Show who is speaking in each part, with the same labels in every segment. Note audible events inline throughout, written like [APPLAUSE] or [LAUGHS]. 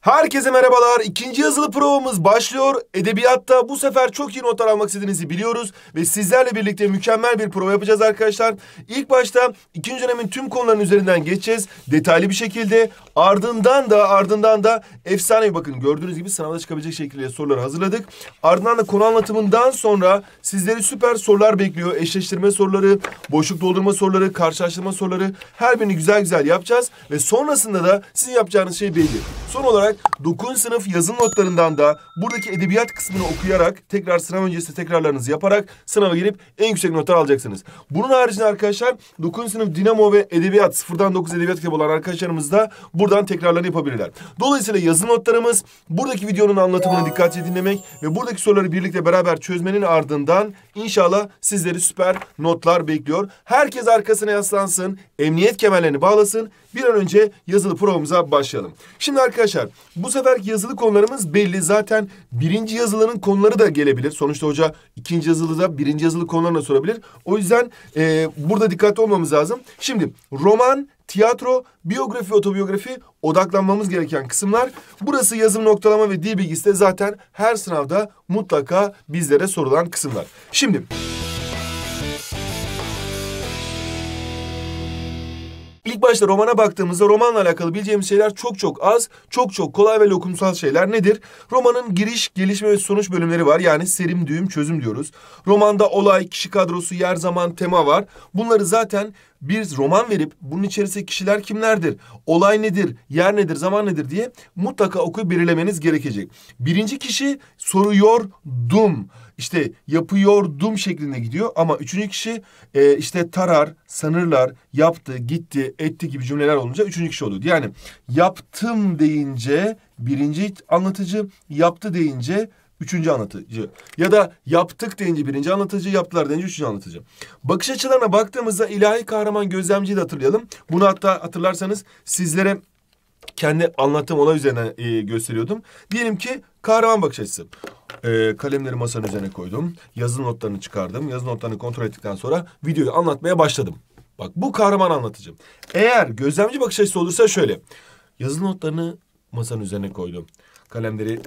Speaker 1: Herkese merhabalar. İkinci yazılı provamız başlıyor. Edebiyatta bu sefer çok iyi notlar almak istediğinizi biliyoruz. Ve sizlerle birlikte mükemmel bir prova yapacağız arkadaşlar. İlk başta ikinci dönemin tüm konuların üzerinden geçeceğiz. Detaylı bir şekilde. Ardından da ardından da efsane bakın. Gördüğünüz gibi sınavda çıkabilecek şekilde soruları hazırladık. Ardından da konu anlatımından sonra sizleri süper sorular bekliyor. Eşleştirme soruları, boşluk doldurma soruları, karşılaştırma soruları. Her birini güzel güzel yapacağız. Ve sonrasında da sizin yapacağınız şey belli. Son olarak olarak 9. sınıf yazın notlarından da buradaki edebiyat kısmını okuyarak tekrar sınav öncesi tekrarlarınızı yaparak sınava girip en yüksek notlar alacaksınız. Bunun haricinde arkadaşlar 9. sınıf dinamo ve edebiyat 0'dan 9 edebiyat kitabı olan arkadaşlarımız da buradan tekrarlarını yapabilirler. Dolayısıyla yazın notlarımız buradaki videonun anlatımını dikkatle dinlemek ve buradaki soruları birlikte beraber çözmenin ardından İnşallah sizleri süper notlar bekliyor. Herkes arkasına yaslansın, emniyet kemerlerini bağlasın. Bir an önce yazılı provamıza başlayalım. Şimdi arkadaşlar bu seferki yazılı konularımız belli. Zaten birinci yazılının konuları da gelebilir. Sonuçta hoca ikinci yazılı da birinci yazılı konularına sorabilir. O yüzden e, burada dikkatli olmamız lazım. Şimdi roman tiyatro, biyografi ve otobiyografi odaklanmamız gereken kısımlar. Burası yazım noktalama ve dil bilgisi de zaten her sınavda mutlaka bizlere sorulan kısımlar. Şimdi... İlk başta romana baktığımızda romanla alakalı bileceğimiz şeyler çok çok az, çok çok kolay ve lokumsal şeyler nedir? Romanın giriş, gelişme ve sonuç bölümleri var. Yani serim, düğüm, çözüm diyoruz. Romanda olay, kişi kadrosu, yer, zaman, tema var. Bunları zaten bir roman verip bunun içerisinde kişiler kimlerdir, olay nedir, yer nedir, zaman nedir diye mutlaka okuyup belirlemeniz gerekecek. Birinci kişi soruyor dum işte yapıyor dum şeklinde gidiyor ama üçüncü kişi e, işte tarar, sanırlar, yaptı, gitti, etti gibi cümleler olunca üçüncü kişi oluyor. Yani yaptım deyince birinci anlatıcı, yaptı deyince üçüncü anlatıcı. Ya da yaptık deyince birinci anlatıcı, yaptılar deyince üçüncü anlatıcı. Bakış açılarına baktığımızda ilahi kahraman gözlemciyi de hatırlayalım. Bunu hatta hatırlarsanız sizlere kendi anlattığım olay üzerine e, gösteriyordum. Diyelim ki kahraman bakış açısı. E, kalemleri masanın üzerine koydum. Yazı notlarını çıkardım. Yazı notlarını kontrol ettikten sonra videoyu anlatmaya başladım. Bak bu kahraman anlatıcı. Eğer gözlemci bakış açısı olursa şöyle. Yazı notlarını masanın üzerine koydum. Kalemleri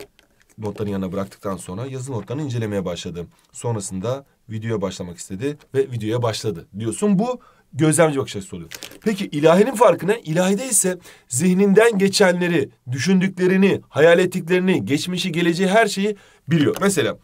Speaker 1: notların yanına bıraktıktan sonra yazılı notlarını incelemeye başladı. Sonrasında videoya başlamak istedi ve videoya başladı diyorsun. Bu gözlemci bakış açısı oluyor. Peki ilahinin farkı ne? İlahide ise zihninden geçenleri, düşündüklerini, hayal ettiklerini, geçmişi, geleceği her şeyi biliyor. Mesela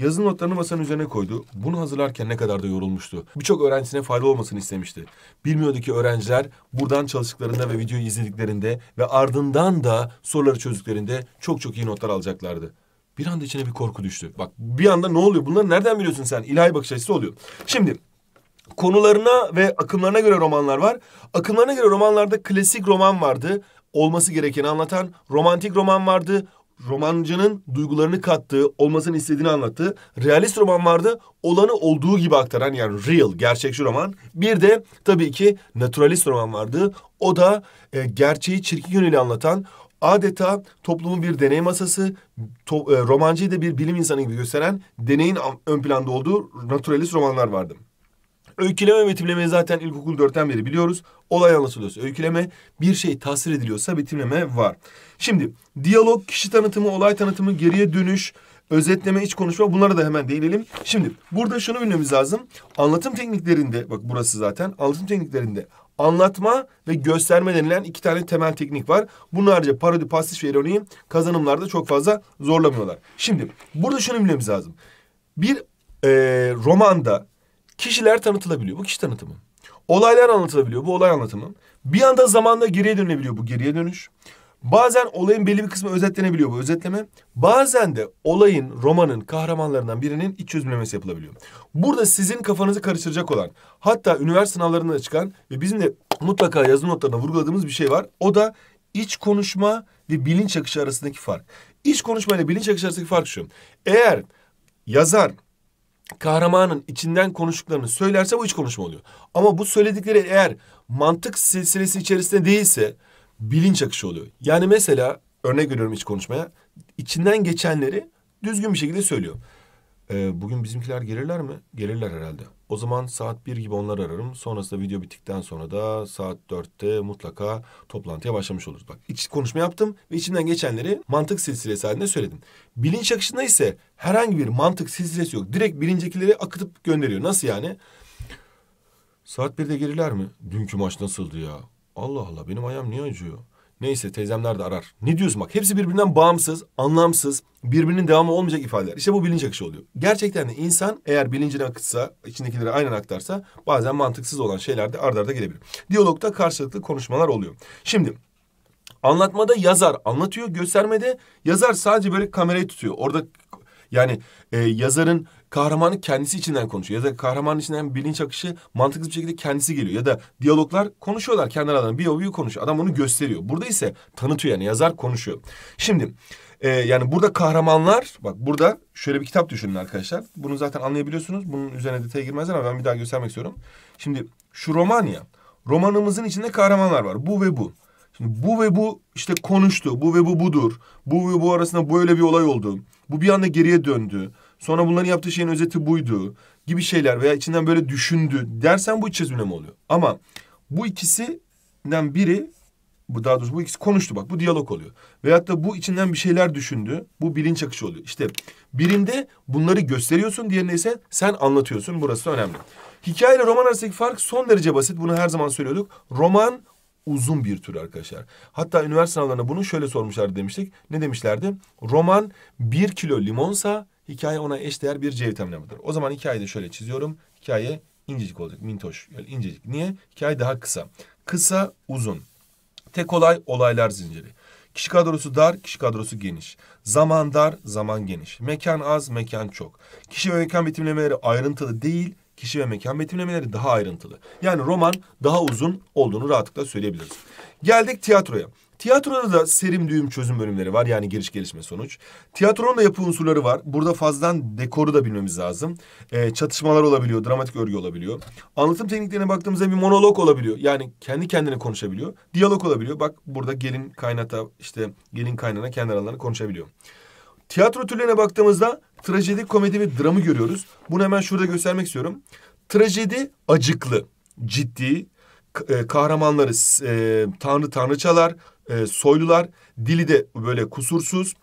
Speaker 1: Yazılı notlarını masanın üzerine koydu. Bunu hazırlarken ne kadar da yorulmuştu. Birçok öğrencisine faydalı olmasını istemişti. Bilmiyordu ki öğrenciler buradan çalıştıklarında ve videoyu izlediklerinde ve ardından da soruları çözdüklerinde çok çok iyi notlar alacaklardı. Bir anda içine bir korku düştü. Bak bir anda ne oluyor? Bunları nereden biliyorsun sen? İlahi bakış açısı oluyor. Şimdi konularına ve akımlarına göre romanlar var. Akımlarına göre romanlarda klasik roman vardı olması gerekeni anlatan romantik roman vardı romancının duygularını kattığı, olmasını istediğini anlattığı realist roman vardı. Olanı olduğu gibi aktaran yani real, gerçekçi roman. Bir de tabii ki naturalist roman vardı. O da e, gerçeği çirkin yönüyle anlatan, adeta toplumun bir deney masası, to, e, romancıyı da bir bilim insanı gibi gösteren deneyin ön planda olduğu naturalist romanlar vardı. Öyküleme ve betimleme zaten ilkokul dörtten beri biliyoruz. Olay anlatılıyorsa öyküleme, bir şey tasvir ediliyorsa betimleme var. Şimdi diyalog, kişi tanıtımı, olay tanıtımı, geriye dönüş, özetleme, iç konuşma bunlara da hemen değinelim. Şimdi burada şunu bilmemiz lazım. Anlatım tekniklerinde bak burası zaten anlatım tekniklerinde anlatma ve gösterme denilen iki tane temel teknik var. Bunun harici parodi, pastiş ve ironiyi kazanımlarda çok fazla zorlamıyorlar. Şimdi burada şunu bilmemiz lazım. Bir e, romanda kişiler tanıtılabiliyor. Bu kişi tanıtımı. Olaylar anlatılabiliyor. Bu olay anlatımı. Bir anda zamanda geriye dönebiliyor. Bu geriye dönüş. Bazen olayın belli bir kısmı özetlenebiliyor bu özetleme. Bazen de olayın, romanın, kahramanlarından birinin iç çözümlemesi yapılabiliyor. Burada sizin kafanızı karıştıracak olan, hatta üniversite sınavlarında çıkan ve bizim de mutlaka yazı notlarına vurguladığımız bir şey var. O da iç konuşma ve bilinç akışı arasındaki fark. İç konuşma ile bilinç akışı arasındaki fark şu. Eğer yazar kahramanın içinden konuştuklarını söylerse bu iç konuşma oluyor. Ama bu söyledikleri eğer mantık silsilesi içerisinde değilse bilinç akışı oluyor. Yani mesela örnek veriyorum hiç konuşmaya. içinden geçenleri düzgün bir şekilde söylüyor. Ee, bugün bizimkiler gelirler mi? Gelirler herhalde. O zaman saat bir gibi onlar ararım. Sonrasında video bittikten sonra da saat dörtte mutlaka toplantıya başlamış oluruz. Bak iç konuşma yaptım ve içinden geçenleri mantık silsilesi halinde söyledim. Bilinç akışında ise herhangi bir mantık silsilesi yok. Direkt bilincekileri akıtıp gönderiyor. Nasıl yani? Saat birde gelirler mi? Dünkü maç nasıldı ya? Allah Allah benim ayağım niye acıyor? Neyse teyzemler de arar. Ne diyorsun bak hepsi birbirinden bağımsız, anlamsız, birbirinin devamı olmayacak ifadeler. İşte bu bilinç akışı oluyor. Gerçekten de insan eğer bilincine akıtsa, içindekileri aynen aktarsa bazen mantıksız olan şeyler de ardarda arda gelebilir. Diyalogda karşılıklı konuşmalar oluyor. Şimdi anlatmada yazar anlatıyor, göstermede yazar sadece böyle kamerayı tutuyor. Orada yani e, yazarın kahramanın kendisi içinden konuşuyor. Ya da kahramanın içinden bilinç akışı mantıksız bir şekilde kendisi geliyor. Ya da diyaloglar konuşuyorlar kendi aralarında. Bir o konuşuyor. Adam onu gösteriyor. Burada ise tanıtıyor yani yazar konuşuyor. Şimdi e, yani burada kahramanlar bak burada şöyle bir kitap düşünün arkadaşlar. Bunu zaten anlayabiliyorsunuz. Bunun üzerine detaya girmezler ama ben bir daha göstermek istiyorum. Şimdi şu roman ya. Romanımızın içinde kahramanlar var. Bu ve bu. Şimdi bu ve bu işte konuştu. Bu ve bu budur. Bu ve bu arasında böyle bir olay oldu. Bu bir anda geriye döndü. Sonra bunların yaptığı şeyin özeti buydu gibi şeyler veya içinden böyle düşündü dersen bu iç çözümleme oluyor. Ama bu ikisinden biri bu daha doğrusu bu ikisi konuştu bak bu diyalog oluyor. Veyahut da bu içinden bir şeyler düşündü. Bu bilinç akışı oluyor. İşte birinde bunları gösteriyorsun diğerinde ise sen anlatıyorsun. Burası önemli. Hikaye ile roman arasındaki fark son derece basit. Bunu her zaman söylüyorduk. Roman uzun bir tür arkadaşlar. Hatta üniversite sınavlarına bunu şöyle sormuşlardı demiştik. Ne demişlerdi? Roman bir kilo limonsa Hikaye ona eşdeğer bir C vitamini mıdır? O zaman hikayeyi de şöyle çiziyorum. Hikaye incecik olacak. Mintoş. Yani incecik. Niye? Hikaye daha kısa. Kısa, uzun. Tek olay olaylar zinciri. Kişi kadrosu dar, kişi kadrosu geniş. Zaman dar, zaman geniş. Mekan az, mekan çok. Kişi ve mekan betimlemeleri ayrıntılı değil, kişi ve mekan betimlemeleri daha ayrıntılı. Yani roman daha uzun olduğunu rahatlıkla söyleyebiliriz. Geldik tiyatroya. Tiyatroda da serim düğüm çözüm bölümleri var. Yani giriş gelişme sonuç. Tiyatronun da yapı unsurları var. Burada fazladan dekoru da bilmemiz lazım. Ee, çatışmalar olabiliyor. Dramatik örgü olabiliyor. Anlatım tekniklerine baktığımızda bir monolog olabiliyor. Yani kendi kendine konuşabiliyor. Diyalog olabiliyor. Bak burada gelin kaynata işte gelin kaynana kendi aralarında konuşabiliyor. Tiyatro türlerine baktığımızda trajedi, komedi ve dramı görüyoruz. Bunu hemen şurada göstermek istiyorum. Trajedi acıklı, ciddi, e, kahramanları e, tanrı tanrıçalar, e, soylular, dili de böyle kusursuz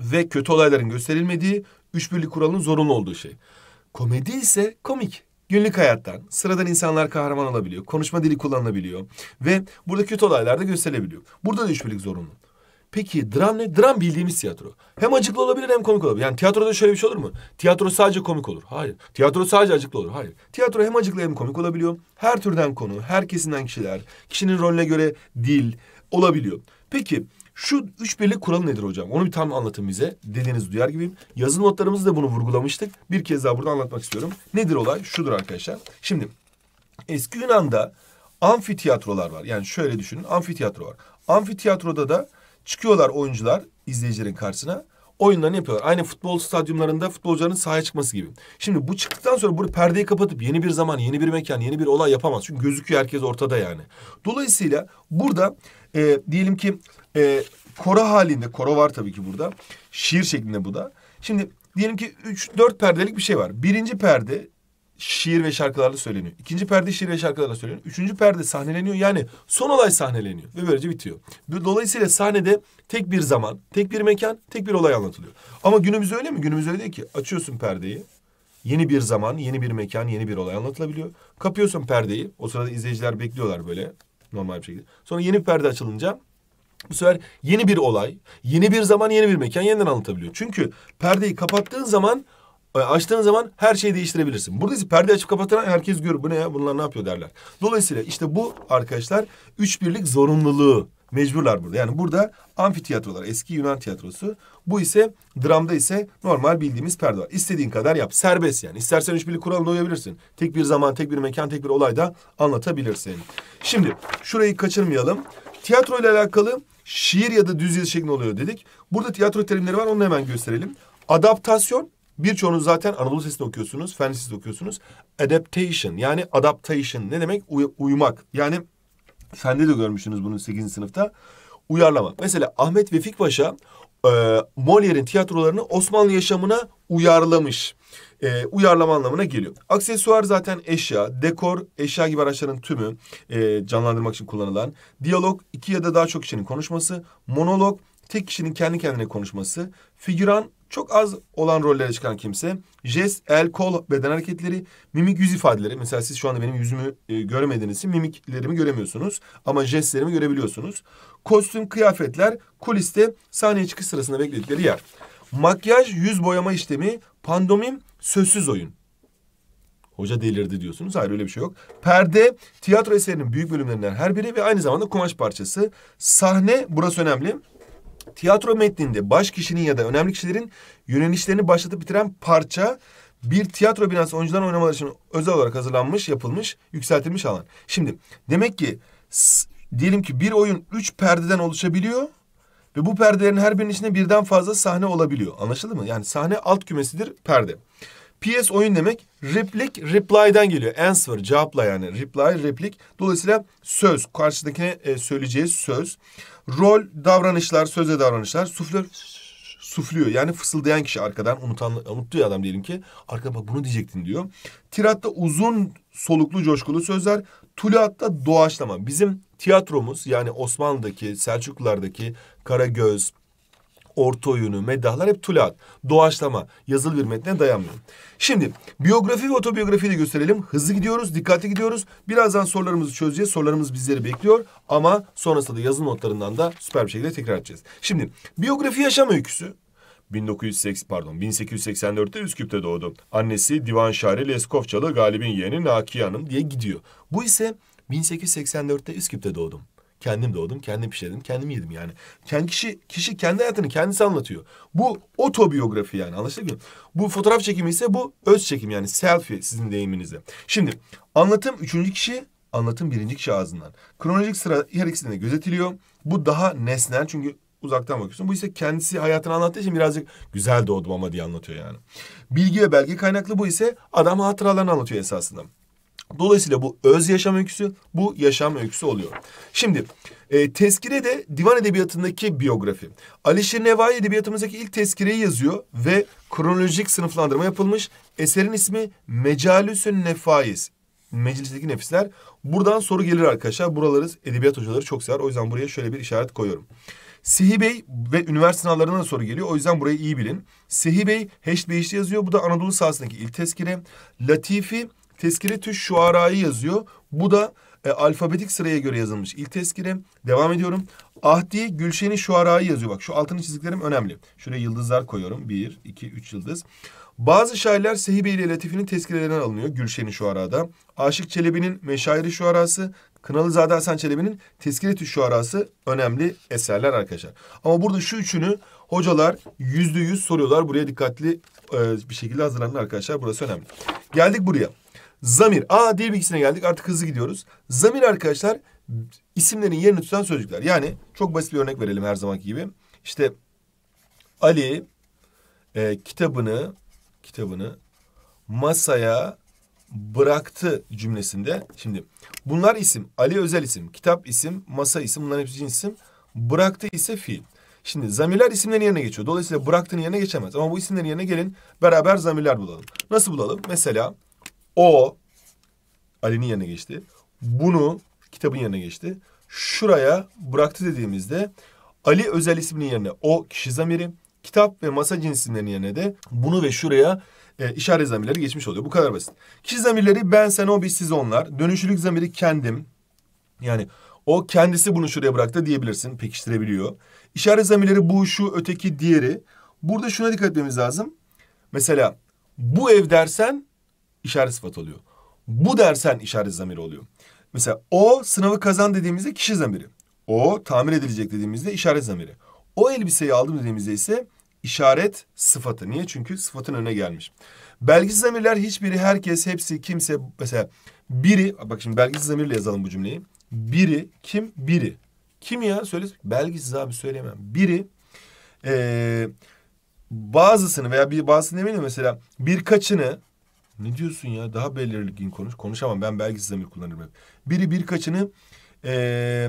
Speaker 1: ve kötü olayların gösterilmediği üç birlik kuralının zorunlu olduğu şey. Komedi ise komik. Günlük hayattan sıradan insanlar kahraman olabiliyor. Konuşma dili kullanılabiliyor. Ve burada kötü olaylar da gösterilebiliyor. Burada da üç birlik zorunlu. Peki dram ne? Dram bildiğimiz tiyatro. Hem acıklı olabilir hem komik olabilir. Yani tiyatroda şöyle bir şey olur mu? Tiyatro sadece komik olur. Hayır. Tiyatro sadece acıklı olur. Hayır. Tiyatro hem acıklı hem komik olabiliyor. Her türden konu, her kesinden kişiler, kişinin rolüne göre dil olabiliyor. Peki şu üç birlik kuralı nedir hocam? Onu bir tam anlatın bize. Dediğinizi duyar gibiyim. Yazılı notlarımızda bunu vurgulamıştık. Bir kez daha burada anlatmak istiyorum. Nedir olay? Şudur arkadaşlar. Şimdi eski Yunan'da amfiteyatrolar var. Yani şöyle düşünün. Amfiteyatro var. Amfiteyatroda da Çıkıyorlar oyuncular izleyicilerin karşısına. Oyunlarını yapıyorlar. Aynı futbol stadyumlarında futbolcuların sahaya çıkması gibi. Şimdi bu çıktıktan sonra bunu perdeyi kapatıp yeni bir zaman, yeni bir mekan, yeni bir olay yapamaz. Çünkü gözüküyor herkes ortada yani. Dolayısıyla burada e, diyelim ki e, koro halinde, koro var tabii ki burada. Şiir şeklinde bu da. Şimdi diyelim ki 3-4 perdelik bir şey var. Birinci perde şiir ve şarkılarla söyleniyor. İkinci perde şiir ve şarkılarla söyleniyor. Üçüncü perde sahneleniyor. Yani son olay sahneleniyor ve böylece bitiyor. Dolayısıyla sahnede tek bir zaman, tek bir mekan, tek bir olay anlatılıyor. Ama günümüzde öyle mi? Günümüzde öyle değil ki. Açıyorsun perdeyi. Yeni bir zaman, yeni bir mekan, yeni bir olay anlatılabiliyor. Kapıyorsun perdeyi. O sırada izleyiciler bekliyorlar böyle normal bir şekilde. Sonra yeni bir perde açılınca bu sefer yeni bir olay, yeni bir zaman, yeni bir mekan yeniden anlatabiliyor. Çünkü perdeyi kapattığın zaman e, açtığın zaman her şeyi değiştirebilirsin. Burada ise perde açıp kapatılan herkes görür. Bu ne ya bunlar ne yapıyor derler. Dolayısıyla işte bu arkadaşlar üç birlik zorunluluğu mecburlar burada. Yani burada amfitiyatrolar eski Yunan tiyatrosu. Bu ise dramda ise normal bildiğimiz perde var. İstediğin kadar yap. Serbest yani. İstersen üç birlik kuralına uyabilirsin. Tek bir zaman, tek bir mekan, tek bir olayda anlatabilirsin. Şimdi şurayı kaçırmayalım. Tiyatro ile alakalı şiir ya da düz yazı şeklinde oluyor dedik. Burada tiyatro terimleri var onu hemen gösterelim. Adaptasyon Birçoğunuz zaten Anadolu Sesi'nde okuyorsunuz, Fen Lisesi'nde okuyorsunuz. Adaptation yani adaptation ne demek? Uy uyumak. Yani Fen'de de görmüşsünüz bunu 8. sınıfta. Uyarlama. Mesela Ahmet Vefik Paşa e, Molière'in tiyatrolarını Osmanlı yaşamına uyarlamış. E, uyarlama anlamına geliyor. Aksesuar zaten eşya, dekor, eşya gibi araçların tümü e, canlandırmak için kullanılan. Diyalog iki ya da daha çok kişinin konuşması. Monolog tek kişinin kendi kendine konuşması. Figüran çok az olan rollere çıkan kimse. Jest, el, kol, beden hareketleri, mimik yüz ifadeleri. Mesela siz şu anda benim yüzümü e, göremediğiniz için mimiklerimi göremiyorsunuz. Ama jestlerimi görebiliyorsunuz. Kostüm, kıyafetler, kuliste sahneye çıkış sırasında bekledikleri yer. Makyaj, yüz boyama işlemi, pandomim, sözsüz oyun. Hoca delirdi diyorsunuz. Hayır öyle bir şey yok. Perde, tiyatro eserinin büyük bölümlerinden her biri ve aynı zamanda kumaş parçası. Sahne, burası önemli. Tiyatro metninde baş kişinin ya da önemli kişilerin yönelişlerini başlatıp bitiren parça bir tiyatro binası oyuncuların oynamaları için özel olarak hazırlanmış, yapılmış, yükseltilmiş alan. Şimdi demek ki diyelim ki bir oyun üç perdeden oluşabiliyor ve bu perdelerin her birinin içinde birden fazla sahne olabiliyor. Anlaşıldı mı? Yani sahne alt kümesidir perde. PS oyun demek. Replik reply'den geliyor. Answer cevapla yani. Reply replik. Dolayısıyla söz karşıdakine e, söyleyeceği söz. Rol davranışlar, sözle davranışlar. Suflör sufluyor. Yani fısıldayan kişi arkadan unutan, unutuyor adam diyelim ki. Arkada bak bunu diyecektin diyor. Tiratta uzun soluklu coşkulu sözler. Tuluatta doğaçlama. Bizim tiyatromuz yani Osmanlı'daki, Selçuklulardaki Karagöz, orta oyunu, meddahlar hep tulaat. Doğaçlama, yazılı bir metne dayanmıyor. Şimdi biyografi ve otobiyografiyi de gösterelim. Hızlı gidiyoruz, dikkatli gidiyoruz. Birazdan sorularımızı çözeceğiz. Sorularımız bizleri bekliyor. Ama sonrasında da yazılı notlarından da süper bir şekilde tekrar edeceğiz. Şimdi biyografi yaşam öyküsü. 1908 pardon 1884'te Üsküp'te doğdu. Annesi Divan Şahri Leskovçalı Galib'in yeğeni Nakiye Hanım diye gidiyor. Bu ise 1884'te Üsküp'te doğdum. Kendim doğdum, kendim pişirdim, kendim yedim yani. Kendi kişi, kişi kendi hayatını kendisi anlatıyor. Bu otobiyografi yani anlaştık mı? Bu fotoğraf çekimi ise bu öz çekim yani selfie sizin deyiminizle. Şimdi anlatım üçüncü kişi, anlatım birinci kişi ağzından. Kronolojik sıra her ikisinde gözetiliyor. Bu daha nesnel çünkü uzaktan bakıyorsun. Bu ise kendisi hayatını anlattığı için birazcık güzel doğdum ama diye anlatıyor yani. Bilgi ve belge kaynaklı bu ise adam hatıralarını anlatıyor esasında. Dolayısıyla bu öz yaşam öyküsü, bu yaşam öyküsü oluyor. Şimdi e, tezkire de divan edebiyatındaki biyografi. Alişir Nevai edebiyatımızdaki ilk tezkireyi yazıyor ve kronolojik sınıflandırma yapılmış. Eserin ismi Mecalüsün Nefais. Meclisteki nefisler. Buradan soru gelir arkadaşlar. Buraları edebiyat hocaları çok sever. O yüzden buraya şöyle bir işaret koyuyorum. Sihi Bey ve üniversite sınavlarına da soru geliyor. O yüzden burayı iyi bilin. Sihi Bey Heşt Beyiş'te yazıyor. Bu da Anadolu sahasındaki ilk tezkire. Latifi Teskiretü Şuara'yı yazıyor. Bu da e, alfabetik sıraya göre yazılmış ilk tezkire. Devam ediyorum. Ahdi Gülşen'i Şuara'yı yazıyor. Bak şu altını çizdiklerim önemli. Şuraya yıldızlar koyuyorum. Bir, iki, üç yıldız. Bazı şairler Sehibe ile Latifi'nin tezkirelerinden alınıyor Gülşen'i Şuara'da. Aşık Çelebi'nin Meşairi Şuara'sı, Kınalızade Hasan Çelebi'nin Tezkiretü Şuara'sı önemli eserler arkadaşlar. Ama burada şu üçünü hocalar yüzde yüz soruyorlar. Buraya dikkatli e, bir şekilde hazırlanın arkadaşlar. Burası önemli. Geldik buraya. Zamir. A dil bilgisine geldik. Artık hızlı gidiyoruz. Zamir arkadaşlar isimlerin yerini tutan sözcükler. Yani çok basit bir örnek verelim her zamanki gibi. İşte Ali e, kitabını kitabını masaya bıraktı cümlesinde. Şimdi bunlar isim. Ali özel isim. Kitap isim. Masa isim. Bunların hepsi cins isim. Bıraktı ise fiil. Şimdi zamirler isimlerin yerine geçiyor. Dolayısıyla bıraktığın yerine geçemez. Ama bu isimlerin yerine gelin beraber zamirler bulalım. Nasıl bulalım? Mesela o Ali'nin yanına geçti. Bunu kitabın yanına geçti. Şuraya bıraktı dediğimizde Ali özel isminin yerine o kişi zamiri, kitap ve masa cinsinden yerine de bunu ve şuraya e, işaret zamirleri geçmiş oluyor. Bu kadar basit. Kişi zamirleri ben, sen, o, biz, siz, onlar. Dönüşülük zamiri kendim. Yani o kendisi bunu şuraya bıraktı diyebilirsin. Pekiştirebiliyor. İşaret zamirleri bu, şu, öteki, diğeri. Burada şuna dikkat etmemiz lazım. Mesela bu ev dersen işaret sıfatı oluyor. Bu dersen işaret zamiri oluyor. Mesela o sınavı kazan dediğimizde kişi zamiri. O tamir edilecek dediğimizde işaret zamiri. O elbiseyi aldım dediğimizde ise işaret sıfatı. Niye? Çünkü sıfatın önüne gelmiş. Belgisiz zamirler hiçbiri, herkes, hepsi, kimse mesela biri bak şimdi belgisiz zamirle yazalım bu cümleyi. Biri kim? Biri. Kim ya? Söyle. Belgisiz abi söyleyemem. Biri ee, bazısını veya bir bazısını demeyelim mesela birkaçını ne diyorsun ya? Daha belirgin konuş. Konuşamam ben belgesiz zamir kullanırım hep. Biri birkaçını ee,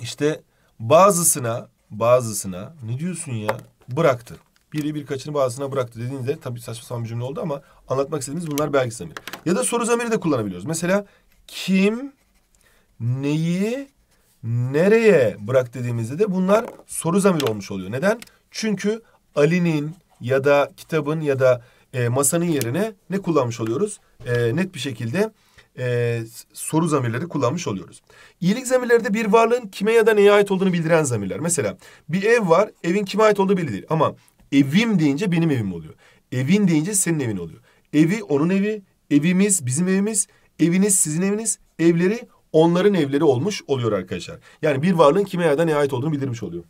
Speaker 1: işte bazısına bazısına ne diyorsun ya? Bıraktı. Biri birkaçını bazısına bıraktı dediğinizde tabii saçma sapan bir cümle oldu ama anlatmak istediğimiz bunlar belgesiz zamir. Ya da soru zamiri de kullanabiliyoruz. Mesela kim neyi nereye bırak dediğimizde de bunlar soru zamiri olmuş oluyor. Neden? Çünkü Ali'nin ya da kitabın ya da e, masanın yerine ne kullanmış oluyoruz? E, net bir şekilde e, soru zamirleri kullanmış oluyoruz. İyilik zamirleri de bir varlığın kime ya da neye ait olduğunu bildiren zamirler. Mesela bir ev var, evin kime ait olduğu belli değil. Ama evim deyince benim evim oluyor. Evin deyince senin evin oluyor. Evi onun evi, evimiz bizim evimiz, eviniz sizin eviniz, evleri onların evleri olmuş oluyor arkadaşlar. Yani bir varlığın kime ya da neye ait olduğunu bildirmiş oluyor.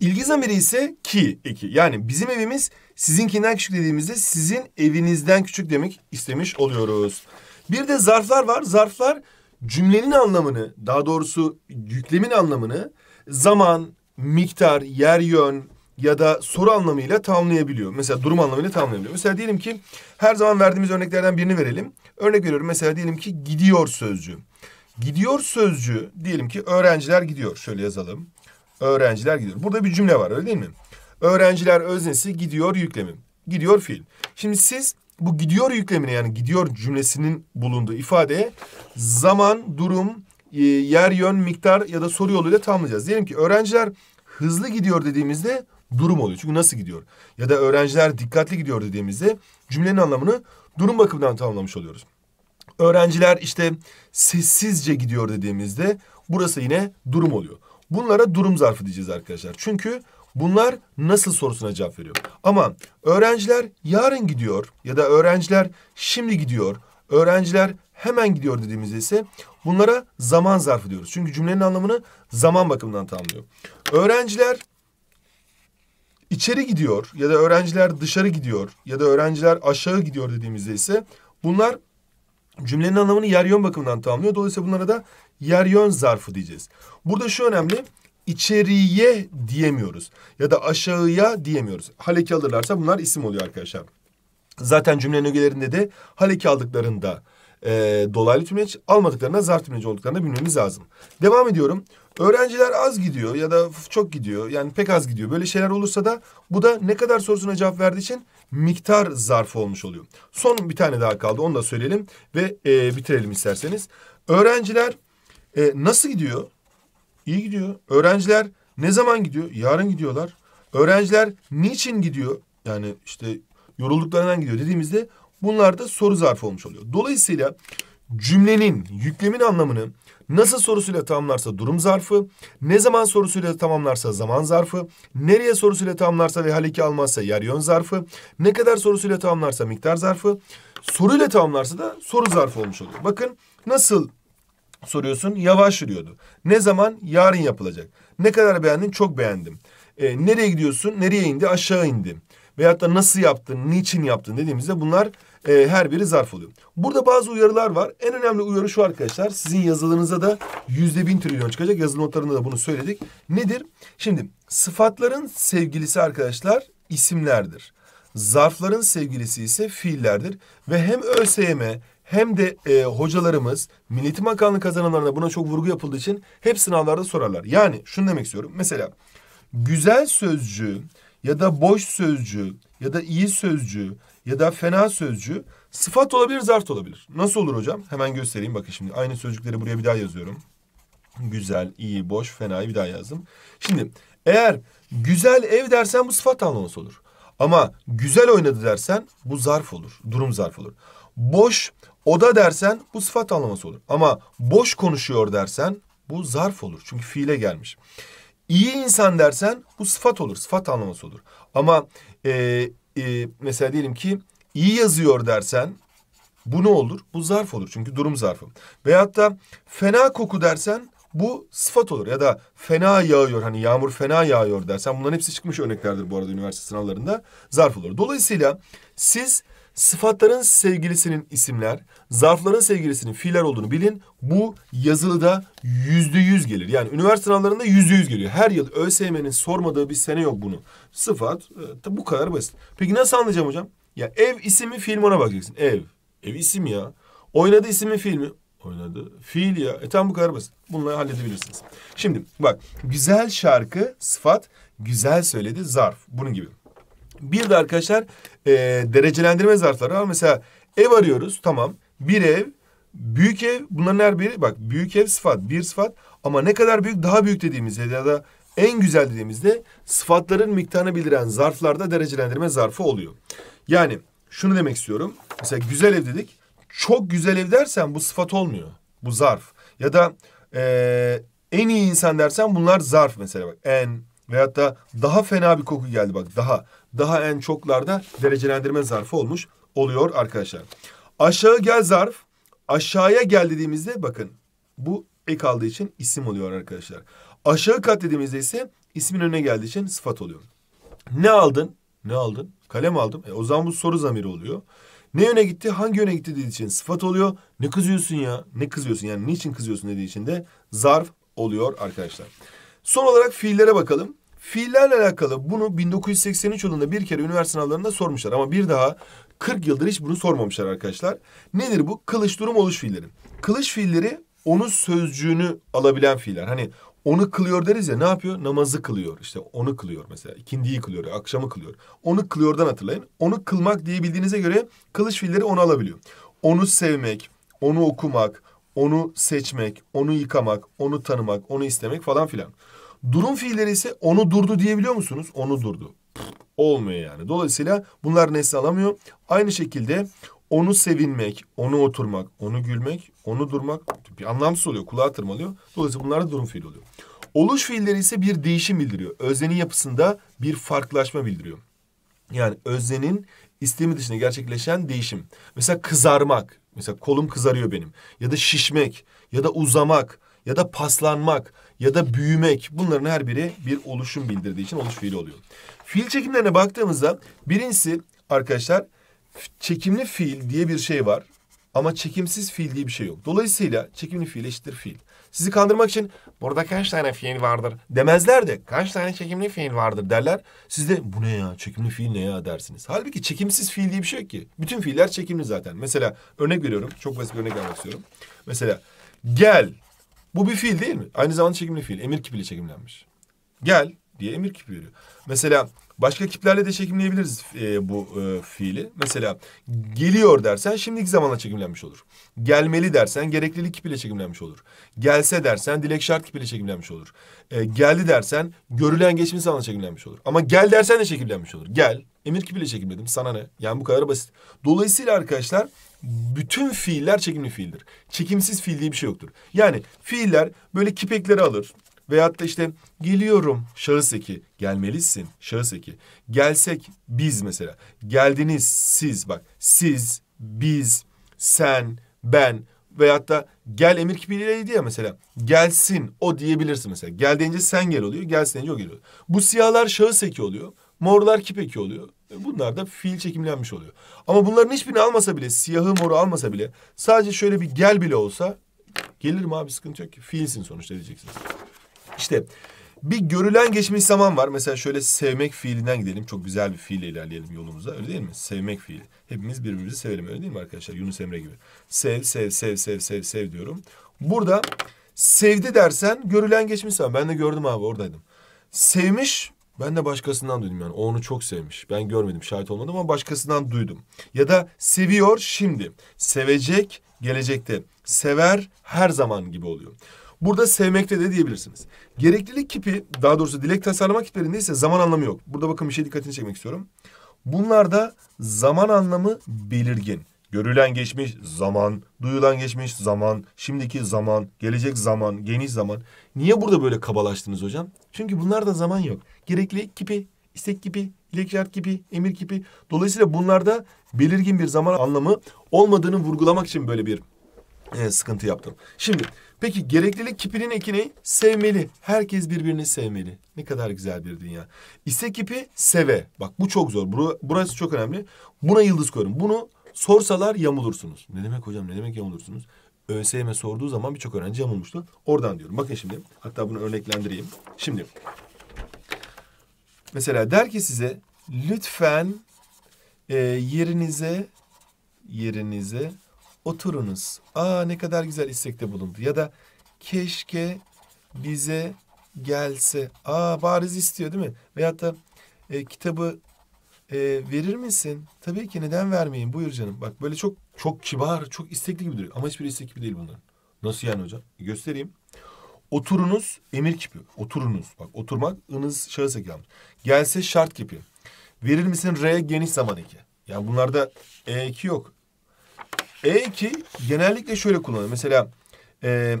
Speaker 1: İlgi zamiri ise ki iki. Yani bizim evimiz Sizinkinden küçük dediğimizde sizin evinizden küçük demek istemiş oluyoruz. Bir de zarflar var. Zarflar cümlenin anlamını, daha doğrusu yüklemin anlamını zaman, miktar, yer yön ya da soru anlamıyla tamamlayabiliyor. Mesela durum anlamıyla tamamlayabiliyor. Mesela diyelim ki her zaman verdiğimiz örneklerden birini verelim. Örnek veriyorum mesela diyelim ki gidiyor sözcüğü. Gidiyor sözcüğü diyelim ki öğrenciler gidiyor. Şöyle yazalım. Öğrenciler gidiyor. Burada bir cümle var öyle değil mi? Öğrenciler öznesi gidiyor yüklemim. Gidiyor fiil. Şimdi siz bu gidiyor yüklemine yani gidiyor cümlesinin bulunduğu ifadeye zaman, durum, e, yer, yön, miktar ya da soru yoluyla tamlayacağız. Diyelim ki öğrenciler hızlı gidiyor dediğimizde durum oluyor. Çünkü nasıl gidiyor? Ya da öğrenciler dikkatli gidiyor dediğimizde cümlenin anlamını durum bakımından tamamlamış oluyoruz. Öğrenciler işte sessizce gidiyor dediğimizde burası yine durum oluyor. Bunlara durum zarfı diyeceğiz arkadaşlar. Çünkü Bunlar nasıl sorusuna cevap veriyor. Ama öğrenciler yarın gidiyor ya da öğrenciler şimdi gidiyor, öğrenciler hemen gidiyor dediğimizde ise bunlara zaman zarfı diyoruz. Çünkü cümlenin anlamını zaman bakımından tanımlıyor. Öğrenciler içeri gidiyor ya da öğrenciler dışarı gidiyor ya da öğrenciler aşağı gidiyor dediğimizde ise bunlar cümlenin anlamını yer yön bakımından tanımlıyor. Dolayısıyla bunlara da yer yön zarfı diyeceğiz. Burada şu önemli içeriye diyemiyoruz. Ya da aşağıya diyemiyoruz. Haleki alırlarsa bunlar isim oluyor arkadaşlar. Zaten cümlenin ögelerinde de haleki aldıklarında e, dolaylı tümleç, almadıklarında zar tümleci olduklarında bilmemiz lazım. Devam ediyorum. Öğrenciler az gidiyor ya da çok gidiyor yani pek az gidiyor. Böyle şeyler olursa da bu da ne kadar sorusuna cevap verdiği için miktar zarfı olmuş oluyor. Son bir tane daha kaldı onu da söyleyelim ve e, bitirelim isterseniz. Öğrenciler e, nasıl gidiyor? İyi gidiyor. Öğrenciler ne zaman gidiyor? Yarın gidiyorlar. Öğrenciler niçin gidiyor? Yani işte yorulduklarından gidiyor dediğimizde bunlar da soru zarfı olmuş oluyor. Dolayısıyla cümlenin, yüklemin anlamını nasıl sorusuyla tamamlarsa durum zarfı, ne zaman sorusuyla tamamlarsa zaman zarfı, nereye sorusuyla tamamlarsa ve haleki almazsa yer yön zarfı, ne kadar sorusuyla tamamlarsa miktar zarfı, soruyla tamamlarsa da soru zarfı olmuş oluyor. Bakın nasıl soruyorsun yavaş yürüyordu. Ne zaman? Yarın yapılacak. Ne kadar beğendin? Çok beğendim. E, nereye gidiyorsun? Nereye indi? Aşağı indi. Veyahut da nasıl yaptın? Niçin yaptın dediğimizde bunlar e, her biri zarf oluyor. Burada bazı uyarılar var. En önemli uyarı şu arkadaşlar. Sizin yazılınıza da yüzde bin trilyon çıkacak. Yazılı notlarında da bunu söyledik. Nedir? Şimdi sıfatların sevgilisi arkadaşlar isimlerdir. Zarfların sevgilisi ise fiillerdir. Ve hem ÖSYM hem de e, hocalarımız Milli Eğitim kazananlarına buna çok vurgu yapıldığı için hep sınavlarda sorarlar. Yani şunu demek istiyorum. Mesela güzel sözcü ya da boş sözcü ya da iyi sözcü ya da fena sözcü sıfat olabilir, zart olabilir. Nasıl olur hocam? Hemen göstereyim. Bakın şimdi aynı sözcükleri buraya bir daha yazıyorum. Güzel, iyi, boş, fenayı bir daha yazdım. Şimdi eğer güzel ev dersen bu sıfat anlaması olur. Ama güzel oynadı dersen bu zarf olur. Durum zarf olur. Boş oda dersen bu sıfat anlaması olur. Ama boş konuşuyor dersen bu zarf olur. Çünkü fiile gelmiş. İyi insan dersen bu sıfat olur. Sıfat anlaması olur. Ama e, e, mesela diyelim ki iyi yazıyor dersen bu ne olur? Bu zarf olur. Çünkü durum zarfı. Veyahut da fena koku dersen bu sıfat olur. Ya da fena yağıyor hani yağmur fena yağıyor dersen bunların hepsi çıkmış örneklerdir bu arada üniversite sınavlarında zarf olur. Dolayısıyla siz sıfatların sevgilisinin isimler, zarfların sevgilisinin fiiller olduğunu bilin. Bu yazılıda yüzde yüz gelir. Yani üniversite sınavlarında yüzde yüz geliyor. Her yıl ÖSYM'nin sormadığı bir sene yok bunu. Sıfat e, bu kadar basit. Peki nasıl anlayacağım hocam? Ya ev ismi fiil ona bakacaksın. Ev. Ev isim ya. Oynadı ismi fiil mi? Oynadı. Fiil ya. E tam bu kadar basit. Bunları halledebilirsiniz. Şimdi bak güzel şarkı sıfat, güzel söyledi zarf. Bunun gibi. Bir de arkadaşlar e, derecelendirme zarfları var. Mesela ev arıyoruz tamam. Bir ev, büyük ev bunların her biri bak büyük ev sıfat, bir sıfat ama ne kadar büyük daha büyük dediğimizde ya da en güzel dediğimizde sıfatların miktarını bildiren zarflarda derecelendirme zarfı oluyor. Yani şunu demek istiyorum. Mesela güzel ev dedik. Çok güzel ev dersen bu sıfat olmuyor. Bu zarf. Ya da e, en iyi insan dersen bunlar zarf mesela bak. En, Veyahut da daha fena bir koku geldi bak daha. Daha en çoklarda derecelendirme zarfı olmuş oluyor arkadaşlar. Aşağı gel zarf. Aşağıya gel dediğimizde bakın bu ek aldığı için isim oluyor arkadaşlar. Aşağı kat dediğimizde ise ismin önüne geldiği için sıfat oluyor. Ne aldın? Ne aldın? Kalem aldım. E, o zaman bu soru zamiri oluyor. Ne yöne gitti? Hangi yöne gitti dediği için sıfat oluyor. Ne kızıyorsun ya? Ne kızıyorsun? Yani niçin kızıyorsun dediği için de zarf oluyor arkadaşlar. Son olarak fiillere bakalım. Fiillerle alakalı bunu 1983 yılında bir kere üniversite sınavlarında sormuşlar ama bir daha 40 yıldır hiç bunu sormamışlar arkadaşlar. Nedir bu? Kılıç durum oluş fiilleri. Kılıç fiilleri onu sözcüğünü alabilen fiiller. Hani onu kılıyor deriz ya ne yapıyor? Namazı kılıyor. İşte onu kılıyor mesela. ikindiyi kılıyor, akşamı kılıyor. Onu kılıyordan hatırlayın. Onu kılmak diyebildiğinize göre kılıç fiilleri onu alabiliyor. Onu sevmek, onu okumak, onu seçmek, onu yıkamak, onu tanımak, onu istemek falan filan. Durum fiilleri ise onu durdu diyebiliyor musunuz? Onu durdu. Olmuyor yani. Dolayısıyla bunlar nesne alamıyor. Aynı şekilde onu sevinmek, onu oturmak, onu gülmek, onu durmak bir anlamsız oluyor. Kulağa tırmalıyor. Dolayısıyla bunlar da durum fiili oluyor. Oluş fiilleri ise bir değişim bildiriyor. Öznenin yapısında bir farklılaşma bildiriyor. Yani öznenin istemi dışında gerçekleşen değişim. Mesela kızarmak. Mesela kolum kızarıyor benim. Ya da şişmek. Ya da uzamak. Ya da paslanmak ya da büyümek bunların her biri bir oluşum bildirdiği için oluş fiili oluyor. Fiil çekimlerine baktığımızda birincisi arkadaşlar çekimli fiil diye bir şey var. Ama çekimsiz fiil diye bir şey yok. Dolayısıyla çekimli fiil eşittir fiil. Sizi kandırmak için burada kaç tane fiil vardır demezler de kaç tane çekimli fiil vardır derler. Siz de bu ne ya çekimli fiil ne ya dersiniz. Halbuki çekimsiz fiil diye bir şey yok ki. Bütün fiiller çekimli zaten. Mesela örnek veriyorum. Çok basit bir örnek vermek Mesela gel bu bir fiil değil mi? Aynı zamanda çekimli fiil. Emir kipiyle çekimlenmiş. Gel diye emir kipi veriyor. Mesela başka kiplerle de çekimleyebiliriz e, bu e, fiili. Mesela geliyor dersen şimdiki zamanla çekimlenmiş olur. Gelmeli dersen gereklilik kipiyle çekimlenmiş olur. Gelse dersen dilek şart kipiyle çekimlenmiş olur. E, geldi dersen görülen geçmiş zamanla çekimlenmiş olur. Ama gel dersen de çekimlenmiş olur. Gel emir kipiyle çekimledim sana ne? Yani bu kadar basit. Dolayısıyla arkadaşlar bütün fiiller çekimli fiildir. Çekimsiz fiil diye bir şey yoktur. Yani fiiller böyle kipekleri alır. Veyahut da işte geliyorum şahıs eki. Gelmelisin şahıs eki. Gelsek biz mesela. Geldiniz siz bak. Siz, biz, sen, ben. Veyahut da gel emir kipiyleydi ya mesela. Gelsin o diyebilirsin mesela. Gel deyince sen gel oluyor. Gelsin deyince o geliyor. Bu siyahlar şahıs eki oluyor. Morlar kipeki oluyor. E, bunlar da fiil çekimlenmiş oluyor. Ama bunların hiçbirini almasa bile, siyahı moru almasa bile... ...sadece şöyle bir gel bile olsa... ...gelirim abi sıkıntı yok ki. Fiilsin sonuçta diyeceksiniz. İşte bir görülen geçmiş zaman var. Mesela şöyle sevmek fiilinden gidelim. Çok güzel bir fiille ilerleyelim yolumuza. Öyle değil mi? Sevmek fiili. Hepimiz birbirimizi sevelim öyle değil mi arkadaşlar? Yunus Emre gibi. Sev, sev, sev, sev, sev, sev diyorum. Burada sevdi dersen görülen geçmiş zaman. Ben de gördüm abi oradaydım. Sevmiş ben de başkasından duydum yani. onu çok sevmiş. Ben görmedim, şahit olmadım ama başkasından duydum. Ya da seviyor şimdi. Sevecek gelecekte. Sever her zaman gibi oluyor. Burada sevmekte de diyebilirsiniz. Gereklilik kipi, daha doğrusu dilek tasarlama kitlerinde ise zaman anlamı yok. Burada bakın bir şey dikkatini çekmek istiyorum. Bunlarda zaman anlamı belirgin. Görülen geçmiş zaman, duyulan geçmiş zaman, şimdiki zaman, gelecek zaman, geniş zaman. Niye burada böyle kabalaştınız hocam? Çünkü bunlarda zaman yok gerekli kipi, istek kipi, dilek şart kipi, emir kipi. Dolayısıyla bunlarda belirgin bir zaman anlamı olmadığını vurgulamak için böyle bir e, sıkıntı yaptım. Şimdi peki gereklilik kipinin ekini sevmeli. Herkes birbirini sevmeli. Ne kadar güzel bir dünya. İstek kipi seve. Bak bu çok zor. Bur burası çok önemli. Buna yıldız koyun. Bunu sorsalar yamulursunuz. Ne demek hocam ne demek yamulursunuz? ÖSYM sorduğu zaman birçok öğrenci yamulmuştu. Oradan diyorum. Bakın şimdi. Hatta bunu örneklendireyim. Şimdi Mesela der ki size lütfen e, yerinize yerinize oturunuz. Aa ne kadar güzel istekte bulundu. Ya da keşke bize gelse. Aa bariz istiyor değil mi? Veyahut da e, kitabı e, verir misin? Tabii ki neden vermeyeyim? Buyur canım. Bak böyle çok çok kibar, çok istekli gibi duruyor. Ama hiçbir istek gibi değil bunların. Nasıl yani hocam? E, göstereyim. Oturunuz emir kipi. Oturunuz. Bak oturmak ınız şahıs ekamız. Gelse şart kipi. Verir misin R geniş zaman eki. Yani bunlarda E2 yok. E2 genellikle şöyle kullanılır. Mesela e,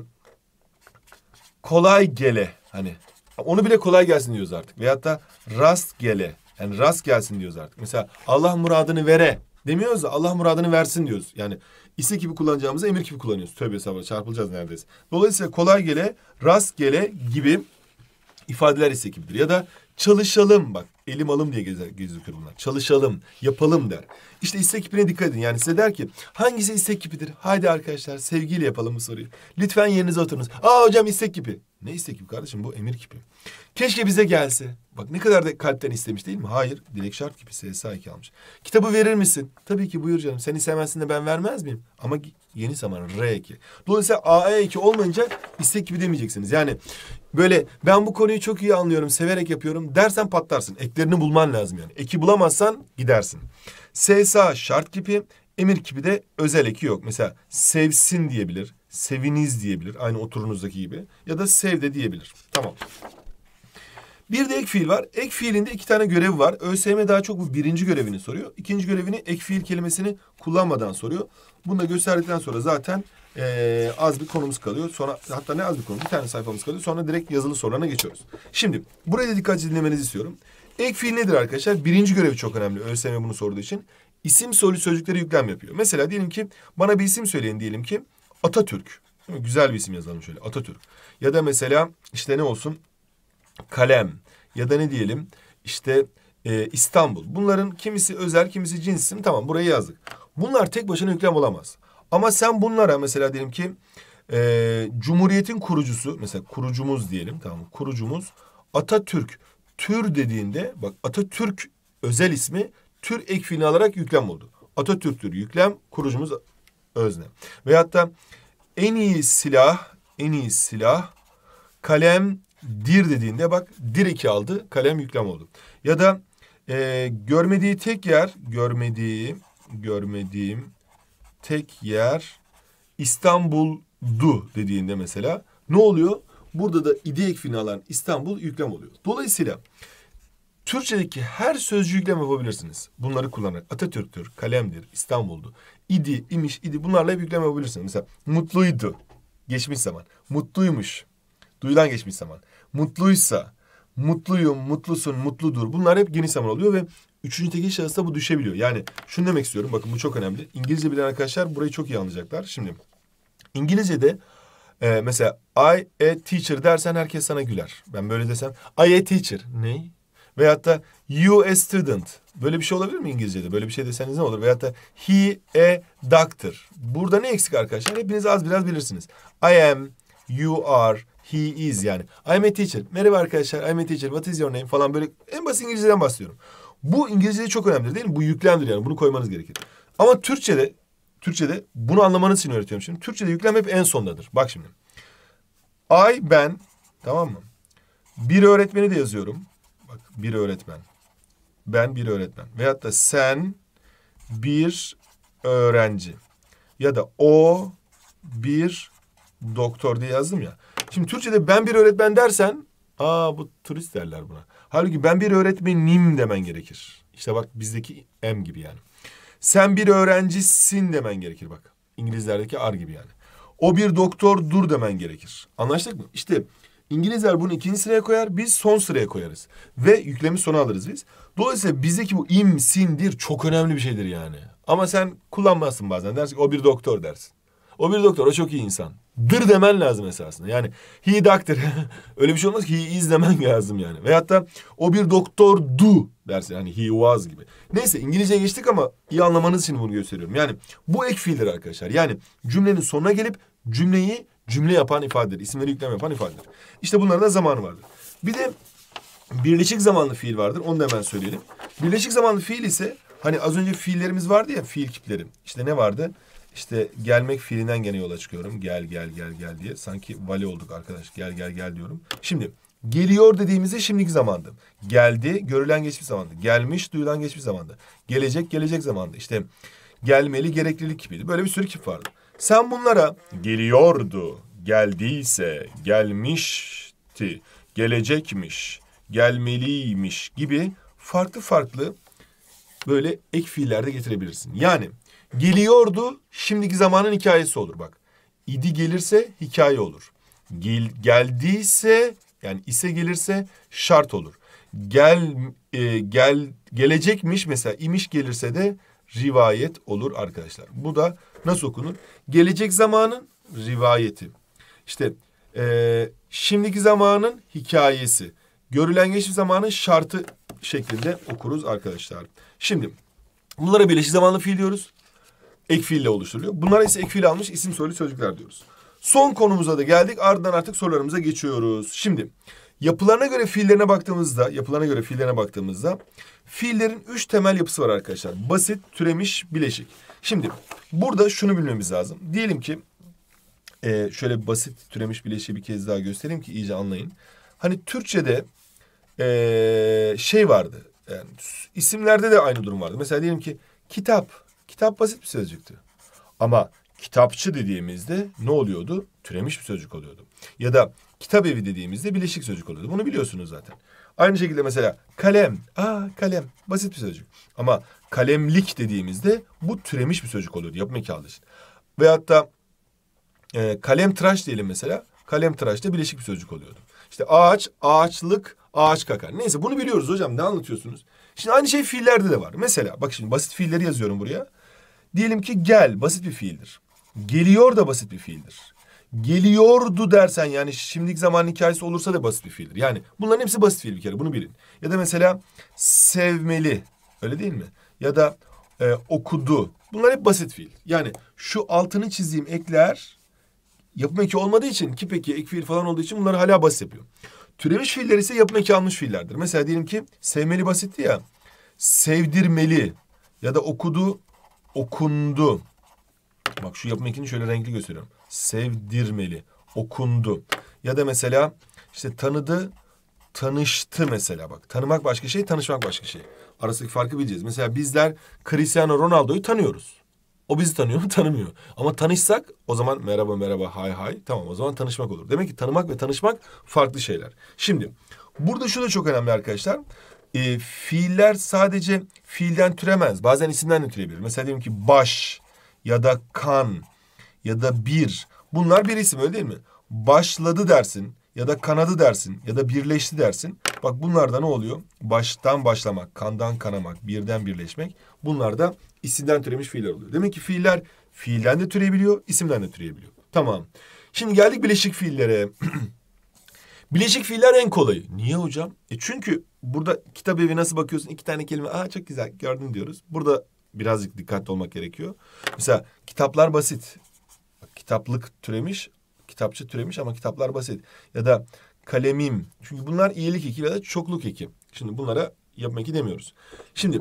Speaker 1: kolay gele hani onu bile kolay gelsin diyoruz artık. Veyahut da rast gele yani rast gelsin diyoruz artık. Mesela Allah muradını vere demiyoruz da Allah muradını versin diyoruz. Yani ise gibi kullanacağımızı emir gibi kullanıyoruz. Tövbe estağfurullah çarpılacağız neredeyse. Dolayısıyla kolay gele, rastgele gibi ifadeler ise gibidir. Ya da Çalışalım bak elim alım diye gezer, gözükür bunlar. Çalışalım, yapalım der. İşte istek ipine dikkat edin. Yani size der ki hangisi istek ipidir? Haydi arkadaşlar sevgiyle yapalım bu soruyu. Lütfen yerinize oturunuz. Aa hocam istek ipi. Ne istek ipi kardeşim bu emir ipi. Keşke bize gelse. Bak ne kadar da kalpten istemiş değil mi? Hayır. Dilek şart gibi SSA 2 almış. Kitabı verir misin? Tabii ki buyur canım. Seni istemezsin de ben vermez miyim? Ama yeni zaman R2. Dolayısıyla AE2 olmayınca istek gibi demeyeceksiniz. Yani böyle ben bu konuyu çok iyi anlıyorum, severek yapıyorum dersen patlarsın. Eklerini bulman lazım yani. Eki bulamazsan gidersin. SSA şart kipi, emir kipi de özel eki yok. Mesela sevsin diyebilir, seviniz diyebilir aynı oturunuzdaki gibi ya da sev de diyebilir. Tamam. Bir de ek fiil var. Ek fiilinde iki tane görev var. ÖSYM daha çok bu birinci görevini soruyor. İkinci görevini ek fiil kelimesini kullanmadan soruyor. Bunu da gösterdikten sonra zaten e, az bir konumuz kalıyor. Sonra hatta ne az bir konu bir tane sayfamız kalıyor. Sonra direkt yazılı sorularına geçiyoruz. Şimdi buraya da dikkatli dinlemenizi istiyorum. Ek fiil nedir arkadaşlar? Birinci görevi çok önemli. ÖSYM bunu sorduğu için. İsim soru sözcükleri yüklem yapıyor. Mesela diyelim ki bana bir isim söyleyin diyelim ki Atatürk. Güzel bir isim yazalım şöyle Atatürk. Ya da mesela işte ne olsun? Kalem. Ya da ne diyelim? işte e, İstanbul. Bunların kimisi özel, kimisi cinsim Tamam burayı yazdık. Bunlar tek başına yüklem olamaz. Ama sen bunlara mesela diyelim ki e, Cumhuriyet'in kurucusu mesela kurucumuz diyelim tamam mı? Kurucumuz Atatürk. Tür dediğinde bak Atatürk özel ismi tür ekfini alarak yüklem oldu. Atatürk'tür yüklem kurucumuz özne. Ve hatta en iyi silah en iyi silah kalem dir dediğinde bak dir eki aldı kalem yüklem oldu. Ya da e, görmediği tek yer görmediği görmediğim tek yer İstanbul'du dediğinde mesela ne oluyor? Burada da ide ekfini alan İstanbul yüklem oluyor. Dolayısıyla Türkçedeki her sözcüğü yüklem yapabilirsiniz. Bunları kullanarak Atatürk'tür, kalemdir, İstanbul'du. İdi, imiş, idi bunlarla hep yüklem yapabilirsiniz. Mesela mutluydu, geçmiş zaman. Mutluymuş, duyulan geçmiş zaman. Mutluysa, mutluyum, mutlusun, mutludur. Bunlar hep geniş zaman oluyor ve Üçüncü tekil şahısta bu düşebiliyor. Yani şunu demek istiyorum. Bakın bu çok önemli. İngilizce bilen arkadaşlar burayı çok iyi anlayacaklar. Şimdi İngilizce'de e, mesela I a teacher dersen herkes sana güler. Ben böyle desem I a teacher. Ne? Veyahut da you a student. Böyle bir şey olabilir mi İngilizce'de? Böyle bir şey deseniz ne olur? Veyahut da he a doctor. Burada ne eksik arkadaşlar? Hepiniz az biraz bilirsiniz. I am, you are, he is yani. I am a teacher. Merhaba arkadaşlar, I am a teacher. What is your name? Falan böyle en basit İngilizceden bahsediyorum. Bu İngilizce'de çok önemli değil mi? Bu yüklemdir yani. Bunu koymanız gerekir. Ama Türkçe'de Türkçe'de bunu anlamanız için öğretiyorum şimdi. Türkçe'de yüklem hep en sondadır. Bak şimdi. I, ben tamam mı? Bir öğretmeni de yazıyorum. Bak bir öğretmen. Ben bir öğretmen. Veyahut da sen bir öğrenci. Ya da o bir doktor diye yazdım ya. Şimdi Türkçe'de ben bir öğretmen dersen... Aa bu turist derler buna. Halbuki ben bir öğretmenim demen gerekir. İşte bak bizdeki M gibi yani. Sen bir öğrencisin demen gerekir bak. İngilizlerdeki R gibi yani. O bir doktordur demen gerekir. Anlaştık mı? İşte İngilizler bunu ikinci sıraya koyar, biz son sıraya koyarız. Ve yüklemi sona alırız biz. Dolayısıyla bizdeki bu im, sindir çok önemli bir şeydir yani. Ama sen kullanmazsın bazen. Dersin ki o bir doktor dersin. O bir doktor, o çok iyi insan dır demen lazım esasında. Yani he doctor [LAUGHS] öyle bir şey olmaz ki he is demen lazım yani. Veyahut da o bir doktor du dersin hani he was gibi. Neyse İngilizceye geçtik ama iyi anlamanız için bunu gösteriyorum. Yani bu ek fiildir arkadaşlar. Yani cümlenin sonuna gelip cümleyi cümle yapan ifadedir. İsimleri yüklem yapan ifadedir. İşte bunların da zamanı vardır. Bir de birleşik zamanlı fiil vardır. Onu da hemen söyleyelim. Birleşik zamanlı fiil ise hani az önce fiillerimiz vardı ya fiil kipleri. İşte ne vardı? İşte gelmek fiilinden gene yola çıkıyorum. Gel gel gel gel diye. Sanki vali olduk arkadaş. Gel gel gel diyorum. Şimdi geliyor dediğimizde şimdiki zamanda. Geldi görülen geçmiş zamanda. Gelmiş duyulan geçmiş zamanda. Gelecek gelecek zamanda. İşte gelmeli gereklilik gibiydi. Böyle bir sürü kip vardı. Sen bunlara geliyordu, geldiyse, gelmişti, gelecekmiş, gelmeliymiş gibi farklı farklı böyle ek de getirebilirsin. Yani Geliyordu şimdiki zamanın hikayesi olur bak. İdi gelirse hikaye olur. Gel, geldiyse yani ise gelirse şart olur. Gel e, gel gelecekmiş mesela imiş gelirse de rivayet olur arkadaşlar. Bu da nasıl okunur? Gelecek zamanın rivayeti. İşte e, şimdiki zamanın hikayesi. Görülen geçmiş zamanın şartı şeklinde okuruz arkadaşlar. Şimdi bunlara birleşik zamanlı fiil diyoruz ek fiille oluşturuluyor. Bunlar ise ek fiil almış isim soylu sözcükler diyoruz. Son konumuza da geldik. Ardından artık sorularımıza geçiyoruz. Şimdi yapılarına göre fiillerine baktığımızda, yapılarına göre fiillerine baktığımızda fiillerin üç temel yapısı var arkadaşlar. Basit, türemiş, bileşik. Şimdi burada şunu bilmemiz lazım. Diyelim ki e, şöyle basit, türemiş, bileşiği bir kez daha göstereyim ki iyice anlayın. Hani Türkçe'de e, şey vardı. Yani isimlerde de aynı durum vardı. Mesela diyelim ki kitap Kitap basit bir sözcüktü. Ama kitapçı dediğimizde ne oluyordu? Türemiş bir sözcük oluyordu. Ya da kitap evi dediğimizde bileşik sözcük oluyordu. Bunu biliyorsunuz zaten. Aynı şekilde mesela kalem. Aa kalem basit bir sözcük. Ama kalemlik dediğimizde bu türemiş bir sözcük oluyordu Yapma kağıdı için. Veyahut da e, kalem tıraş diyelim mesela. Kalem tıraş da bileşik bir sözcük oluyordu. İşte ağaç, ağaçlık, ağaç kakar. Neyse bunu biliyoruz hocam ne anlatıyorsunuz? Şimdi aynı şey fiillerde de var. Mesela bak şimdi basit fiilleri yazıyorum buraya. Diyelim ki gel basit bir fiildir. Geliyor da basit bir fiildir. Geliyordu dersen yani şimdiki zaman hikayesi olursa da basit bir fiildir. Yani bunların hepsi basit fiil bir kere bunu bilin. Ya da mesela sevmeli öyle değil mi? Ya da e, okudu. Bunlar hep basit fiil. Yani şu altını çizdiğim ekler yapım eki olmadığı için ki peki ek fiil falan olduğu için bunları hala basit yapıyor. Türemiş fiiller ise yapım eki almış fiillerdir. Mesela diyelim ki sevmeli basitti ya. Sevdirmeli ya da okudu okundu. Bak şu yapım ekini şöyle renkli gösteriyorum. Sevdirmeli, okundu. Ya da mesela işte tanıdı, tanıştı mesela bak. Tanımak başka şey, tanışmak başka şey. Arasındaki farkı bileceğiz. Mesela bizler Cristiano Ronaldo'yu tanıyoruz. O bizi tanıyor mu? [LAUGHS] Tanımıyor. Ama tanışsak o zaman merhaba merhaba hay hay tamam o zaman tanışmak olur. Demek ki tanımak ve tanışmak farklı şeyler. Şimdi burada şu da çok önemli arkadaşlar e, fiiller sadece fiilden türemez. Bazen isimden de türebilir. Mesela diyelim ki baş ya da kan ya da bir. Bunlar bir isim öyle değil mi? Başladı dersin ya da kanadı dersin ya da birleşti dersin. Bak bunlarda ne oluyor? Baştan başlamak, kandan kanamak, birden birleşmek. Bunlar da isimden türemiş fiiller oluyor. Demek ki fiiller fiilden de türeyebiliyor, isimden de türeyebiliyor. Tamam. Şimdi geldik bileşik fiillere. [CLEARS THROAT] bileşik fiiller en kolayı. Niye hocam? E çünkü burada kitap evi nasıl bakıyorsun? İki tane kelime. Aa çok güzel gördün diyoruz. Burada birazcık dikkatli olmak gerekiyor. Mesela kitaplar basit. Kitaplık türemiş, kitapçı türemiş ama kitaplar basit. Ya da kalemim. Çünkü bunlar iyilik eki ya da çokluk eki. Şimdi bunlara yapma eki demiyoruz. Şimdi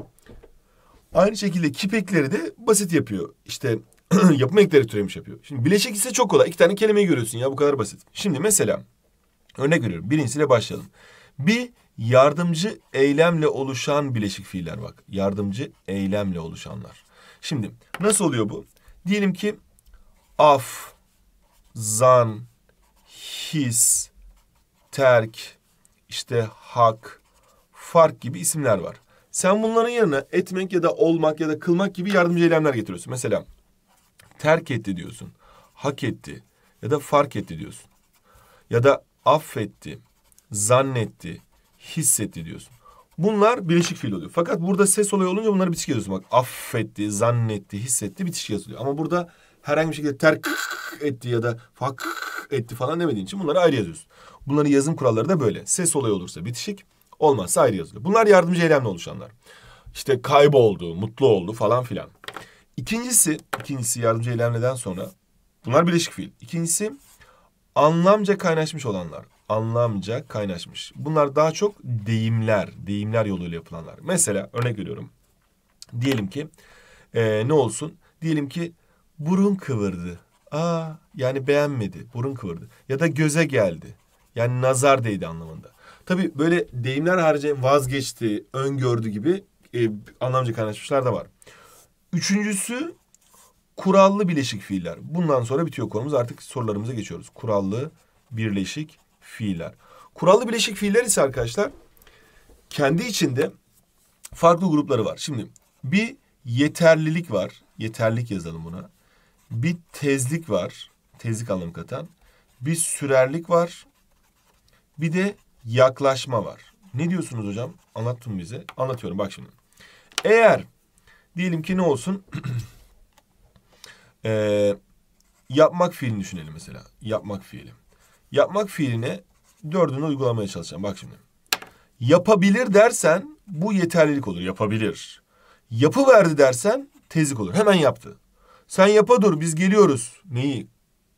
Speaker 1: aynı şekilde kipekleri de basit yapıyor. İşte [CLEARS THROAT] yapma ekleri türemiş yapıyor. Şimdi bileşik ise çok kolay. İki tane kelimeyi görüyorsun ya bu kadar basit. Şimdi mesela örnek veriyorum. Birincisiyle başlayalım. Bir Yardımcı eylemle oluşan bileşik fiiller bak. Yardımcı eylemle oluşanlar. Şimdi nasıl oluyor bu? Diyelim ki af, zan, his, terk, işte hak, fark gibi isimler var. Sen bunların yerine etmek ya da olmak ya da kılmak gibi yardımcı eylemler getiriyorsun. Mesela terk etti diyorsun. Hak etti ya da fark etti diyorsun. Ya da affetti, zannetti, hissetti diyorsun. Bunlar birleşik fiil oluyor. Fakat burada ses olayı olunca bunları bitişik yazıyorsun. Bak affetti, zannetti, hissetti bitişik yazılıyor. Ama burada herhangi bir şekilde ter etti ya da fak etti falan demediğin için bunları ayrı yazıyorsun. Bunların yazım kuralları da böyle. Ses olayı olursa bitişik, olmazsa ayrı yazılıyor. Bunlar yardımcı eylemle oluşanlar. İşte kayboldu, mutlu oldu falan filan. İkincisi, ikincisi yardımcı eylemleden sonra bunlar birleşik fiil. İkincisi anlamca kaynaşmış olanlar anlamca kaynaşmış. Bunlar daha çok deyimler, deyimler yoluyla yapılanlar. Mesela örnek veriyorum. Diyelim ki ee, ne olsun? Diyelim ki burun kıvırdı. Aa yani beğenmedi, burun kıvırdı. Ya da göze geldi. Yani nazar değdi anlamında. Tabii böyle deyimler harici vazgeçti, öngördü gibi e, anlamca kaynaşmışlar da var. Üçüncüsü kurallı bileşik fiiller. Bundan sonra bitiyor konumuz. Artık sorularımıza geçiyoruz. Kurallı birleşik fiiller. Kurallı bileşik fiiller ise arkadaşlar kendi içinde farklı grupları var. Şimdi bir yeterlilik var. Yeterlilik yazalım buna. Bir tezlik var. Tezlik anlamı katan. Bir sürerlik var. Bir de yaklaşma var. Ne diyorsunuz hocam? Anlattım bize. Anlatıyorum bak şimdi. Eğer diyelim ki ne olsun? [CLEARS THROAT] ee, yapmak fiilini düşünelim mesela. Yapmak fiili. Yapmak fiiline dördünü uygulamaya çalışacağım. Bak şimdi. Yapabilir dersen bu yeterlilik olur. Yapabilir. Yapı verdi dersen tezik olur. Hemen yaptı. Sen yapa dur biz geliyoruz. Neyi?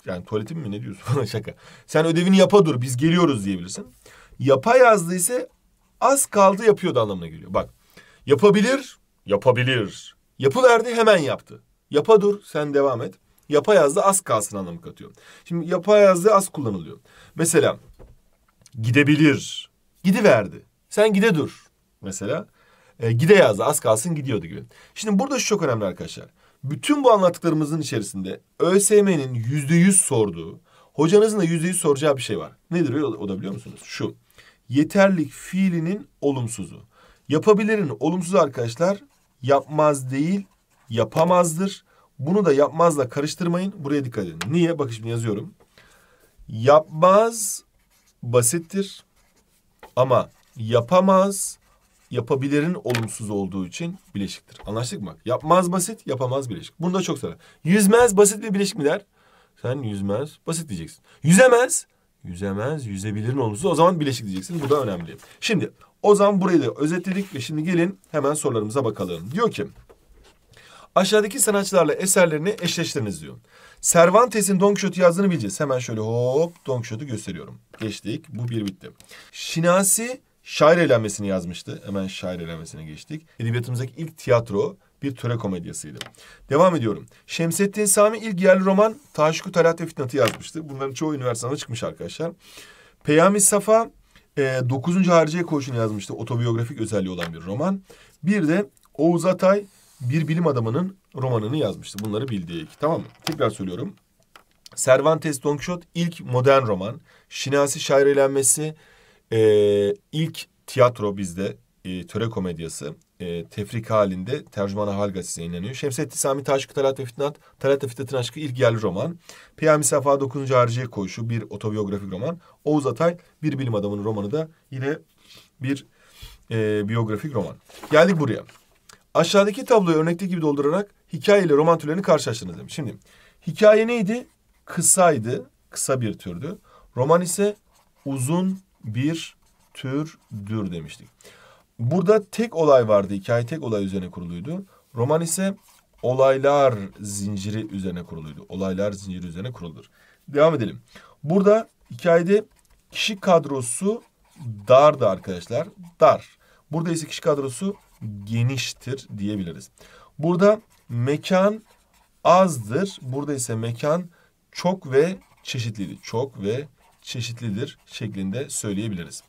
Speaker 1: Yani tuvaletim mi ne diyorsun? [LAUGHS] Şaka. Sen ödevini yapa dur biz geliyoruz diyebilirsin. Yapa ise az kaldı yapıyordu anlamına geliyor. Bak yapabilir, yapabilir. Yapı verdi hemen yaptı. Yapa dur sen devam et. Yapayazda az kalsın anlamı katıyor. Şimdi yapayazda az kullanılıyor. Mesela gidebilir. Gidiverdi. Sen gide dur. Mesela e, gide yazdı az kalsın gidiyordu gibi. Şimdi burada şu çok önemli arkadaşlar. Bütün bu anlattıklarımızın içerisinde ÖSYM'nin yüzde yüz sorduğu, hocanızın da yüzde yüz soracağı bir şey var. Nedir o, o da biliyor musunuz? Şu, yeterlik fiilinin olumsuzu. Yapabilirin olumsuzu arkadaşlar yapmaz değil, yapamazdır. Bunu da yapmazla karıştırmayın. Buraya dikkat edin. Niye? Bakın şimdi yazıyorum. Yapmaz basittir ama yapamaz yapabilirin olumsuz olduğu için bileşiktir. Anlaştık mı? Yapmaz basit, yapamaz bileşik. Bunu da çok sorar. Yüzmez basit bir bileşik mi der? Sen yüzmez basit diyeceksin. Yüzemez yüzemez, yüzebilirin olumsuz. O zaman bileşik diyeceksin. Bu da önemli. Şimdi o zaman burayı da özetledik ve şimdi gelin hemen sorularımıza bakalım. Diyor ki aşağıdaki sanatçılarla eserlerini eşleştiriniz diyor. Cervantes'in Don Quixote yazdığını bileceğiz. Hemen şöyle hop Don Quixote'u gösteriyorum. Geçtik. Bu bir bitti. Şinasi şair eğlenmesini yazmıştı. Hemen şair eğlenmesine geçtik. Edebiyatımızdaki ilk tiyatro bir töre komedyasıydı. Devam ediyorum. Şemsettin Sami ilk yerli roman Taşku Talat ve Fitnat'ı yazmıştı. Bunların çoğu üniversitede çıkmış arkadaşlar. Peyami Safa e, 9. Hariciye Koğuş'unu yazmıştı. Otobiyografik özelliği olan bir roman. Bir de Oğuz Atay bir bilim adamının romanını yazmıştı. Bunları bildik. Tamam mı? Tekrar söylüyorum. Cervantes Don Quixote ilk modern roman. Şinasi şairelenmesi e, ilk tiyatro bizde e, töre komedyası e, tefrik halinde Tercüman Hal gazetesi yayınlanıyor. Şemsettin Sami Taşkı Talat ve Fitnat, Talat ve Fitnat'ın aşkı ilk yerli roman. Peyami Safa 9. Hariciye Koşu bir otobiyografik roman. Oğuz Atay bir bilim adamının romanı da yine bir e, biyografik roman. Geldik buraya. Aşağıdaki tabloyu örnekte gibi doldurarak hikaye ile roman türlerini karşılaştırınız demiş. Şimdi hikaye neydi? Kısaydı. Kısa bir türdü. Roman ise uzun bir türdür demiştik. Burada tek olay vardı. Hikaye tek olay üzerine kuruluydu. Roman ise olaylar zinciri üzerine kuruluydu. Olaylar zinciri üzerine kurulur. Devam edelim. Burada hikayede kişi kadrosu dardı arkadaşlar. Dar. Burada ise kişi kadrosu geniştir diyebiliriz. Burada mekan azdır. Burada ise mekan çok ve çeşitlidir. Çok ve çeşitlidir şeklinde söyleyebiliriz.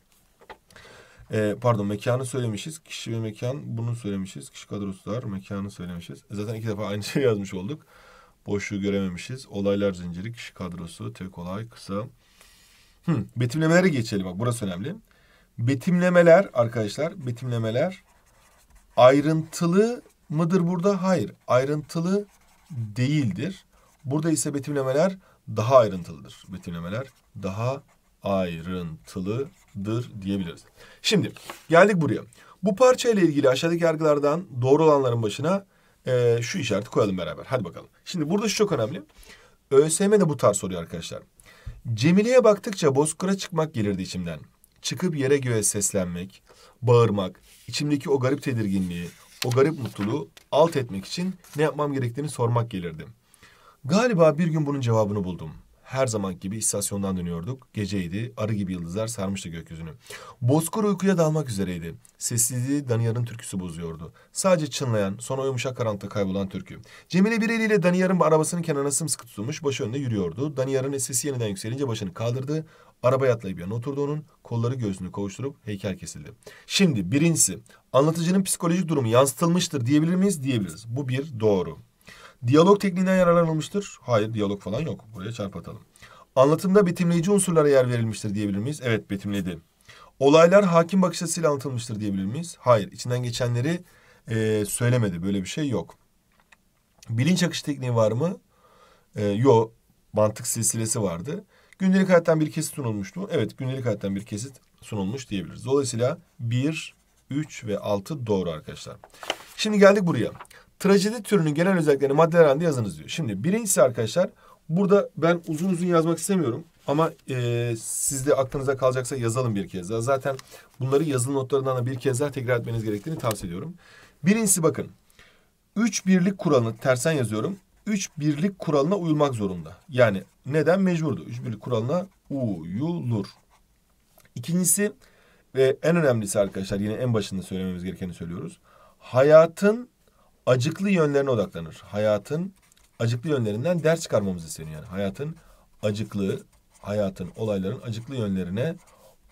Speaker 1: E, pardon mekanı söylemişiz. Kişi ve mekan bunu söylemişiz. Kişi kadrosu var, mekanı söylemişiz. E, zaten iki defa aynı [LAUGHS] şey yazmış olduk. Boşluğu görememişiz. Olaylar zinciri, kişi kadrosu, tek olay, kısa. Hmm, betimlemelere geçelim bak burası önemli. Betimlemeler arkadaşlar betimlemeler ayrıntılı mıdır burada? Hayır. Ayrıntılı değildir. Burada ise betimlemeler daha ayrıntılıdır. Betimlemeler daha ayrıntılıdır diyebiliriz. Şimdi geldik buraya. Bu parça ile ilgili aşağıdaki yargılardan doğru olanların başına e, şu işareti koyalım beraber. Hadi bakalım. Şimdi burada şu çok önemli. ÖSYM de bu tarz soruyor arkadaşlar. Cemile'ye baktıkça bozkıra çıkmak gelirdi içimden. Çıkıp yere göğe seslenmek, bağırmak, içimdeki o garip tedirginliği, o garip mutluluğu alt etmek için ne yapmam gerektiğini sormak gelirdi. Galiba bir gün bunun cevabını buldum. Her zaman gibi istasyondan dönüyorduk. Geceydi. Arı gibi yıldızlar sarmıştı gökyüzünü. Bozkır uykuya dalmak üzereydi. Sessizliği Daniyar'ın türküsü bozuyordu. Sadece çınlayan, sonra yumuşak karanlıkta kaybolan türkü. Cemile bir eliyle Daniyar'ın arabasının kenarına sımsıkı tutulmuş, başı önünde yürüyordu. Daniyar'ın sesi yeniden yükselince başını kaldırdı. Arabaya atlayıp yanına oturdu onun. Kolları göğsünü kavuşturup heykel kesildi. Şimdi birincisi anlatıcının psikolojik durumu yansıtılmıştır diyebilir miyiz? Diyebiliriz. Bu bir doğru. Diyalog tekniğinden yararlanılmıştır. Hayır diyalog falan yok. Buraya çarpatalım. Anlatımda betimleyici unsurlara yer verilmiştir diyebilir miyiz? Evet betimledi. Olaylar hakim bakış açısıyla anlatılmıştır diyebilir miyiz? Hayır. İçinden geçenleri e, söylemedi. Böyle bir şey yok. Bilinç akış tekniği var mı? E, yok. Mantık silsilesi vardı. Gündelik hayattan bir kesit sunulmuştu. Evet gündelik hayattan bir kesit sunulmuş diyebiliriz. Dolayısıyla 1, 3 ve 6 doğru arkadaşlar. Şimdi geldik buraya. Trajedi türünün genel özelliklerini maddeler halinde yazınız diyor. Şimdi birincisi arkadaşlar burada ben uzun uzun yazmak istemiyorum. Ama e, siz de aklınıza kalacaksa yazalım bir kez daha. Zaten bunları yazılı notlarından da bir kez daha tekrar etmeniz gerektiğini tavsiye ediyorum. Birincisi bakın. Üç birlik kuralını tersen yazıyorum üç birlik kuralına uyulmak zorunda. Yani neden mecburdu? Üç birlik kuralına uyulur. İkincisi ve en önemlisi arkadaşlar yine en başında söylememiz gerekeni söylüyoruz. Hayatın acıklı yönlerine odaklanır. Hayatın acıklı yönlerinden ders çıkarmamız isteniyor. Yani hayatın acıklı, hayatın, olayların acıklı yönlerine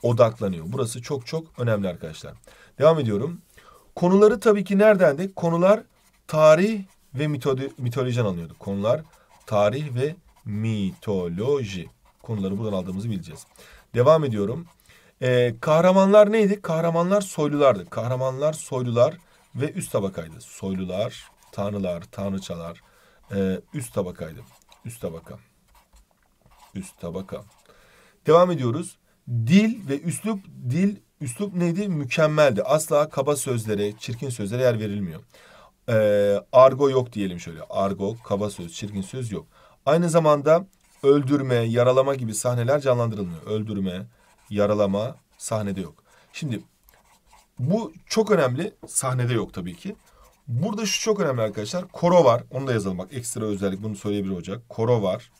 Speaker 1: odaklanıyor. Burası çok çok önemli arkadaşlar. Devam ediyorum. Konuları tabii ki nereden de? Konular tarih ve mitodi, mitolojiden alınıyordu. Konular tarih ve mitoloji. Konuları buradan aldığımızı bileceğiz. Devam ediyorum. Ee, kahramanlar neydi? Kahramanlar soylulardı. Kahramanlar soylular ve üst tabakaydı. Soylular, tanrılar, tanrıçalar e, üst tabakaydı. Üst tabaka. Üst tabaka. Devam ediyoruz. Dil ve üslup, dil, üslup neydi? Mükemmeldi. Asla kaba sözlere, çirkin sözlere yer verilmiyor e, argo yok diyelim şöyle. Argo, kaba söz, çirkin söz yok. Aynı zamanda öldürme, yaralama gibi sahneler canlandırılmıyor. Öldürme, yaralama sahnede yok. Şimdi bu çok önemli. Sahnede yok tabii ki. Burada şu çok önemli arkadaşlar. Koro var. Onu da yazalım. Bak ekstra özellik bunu söyleyebilir olacak. Koro var.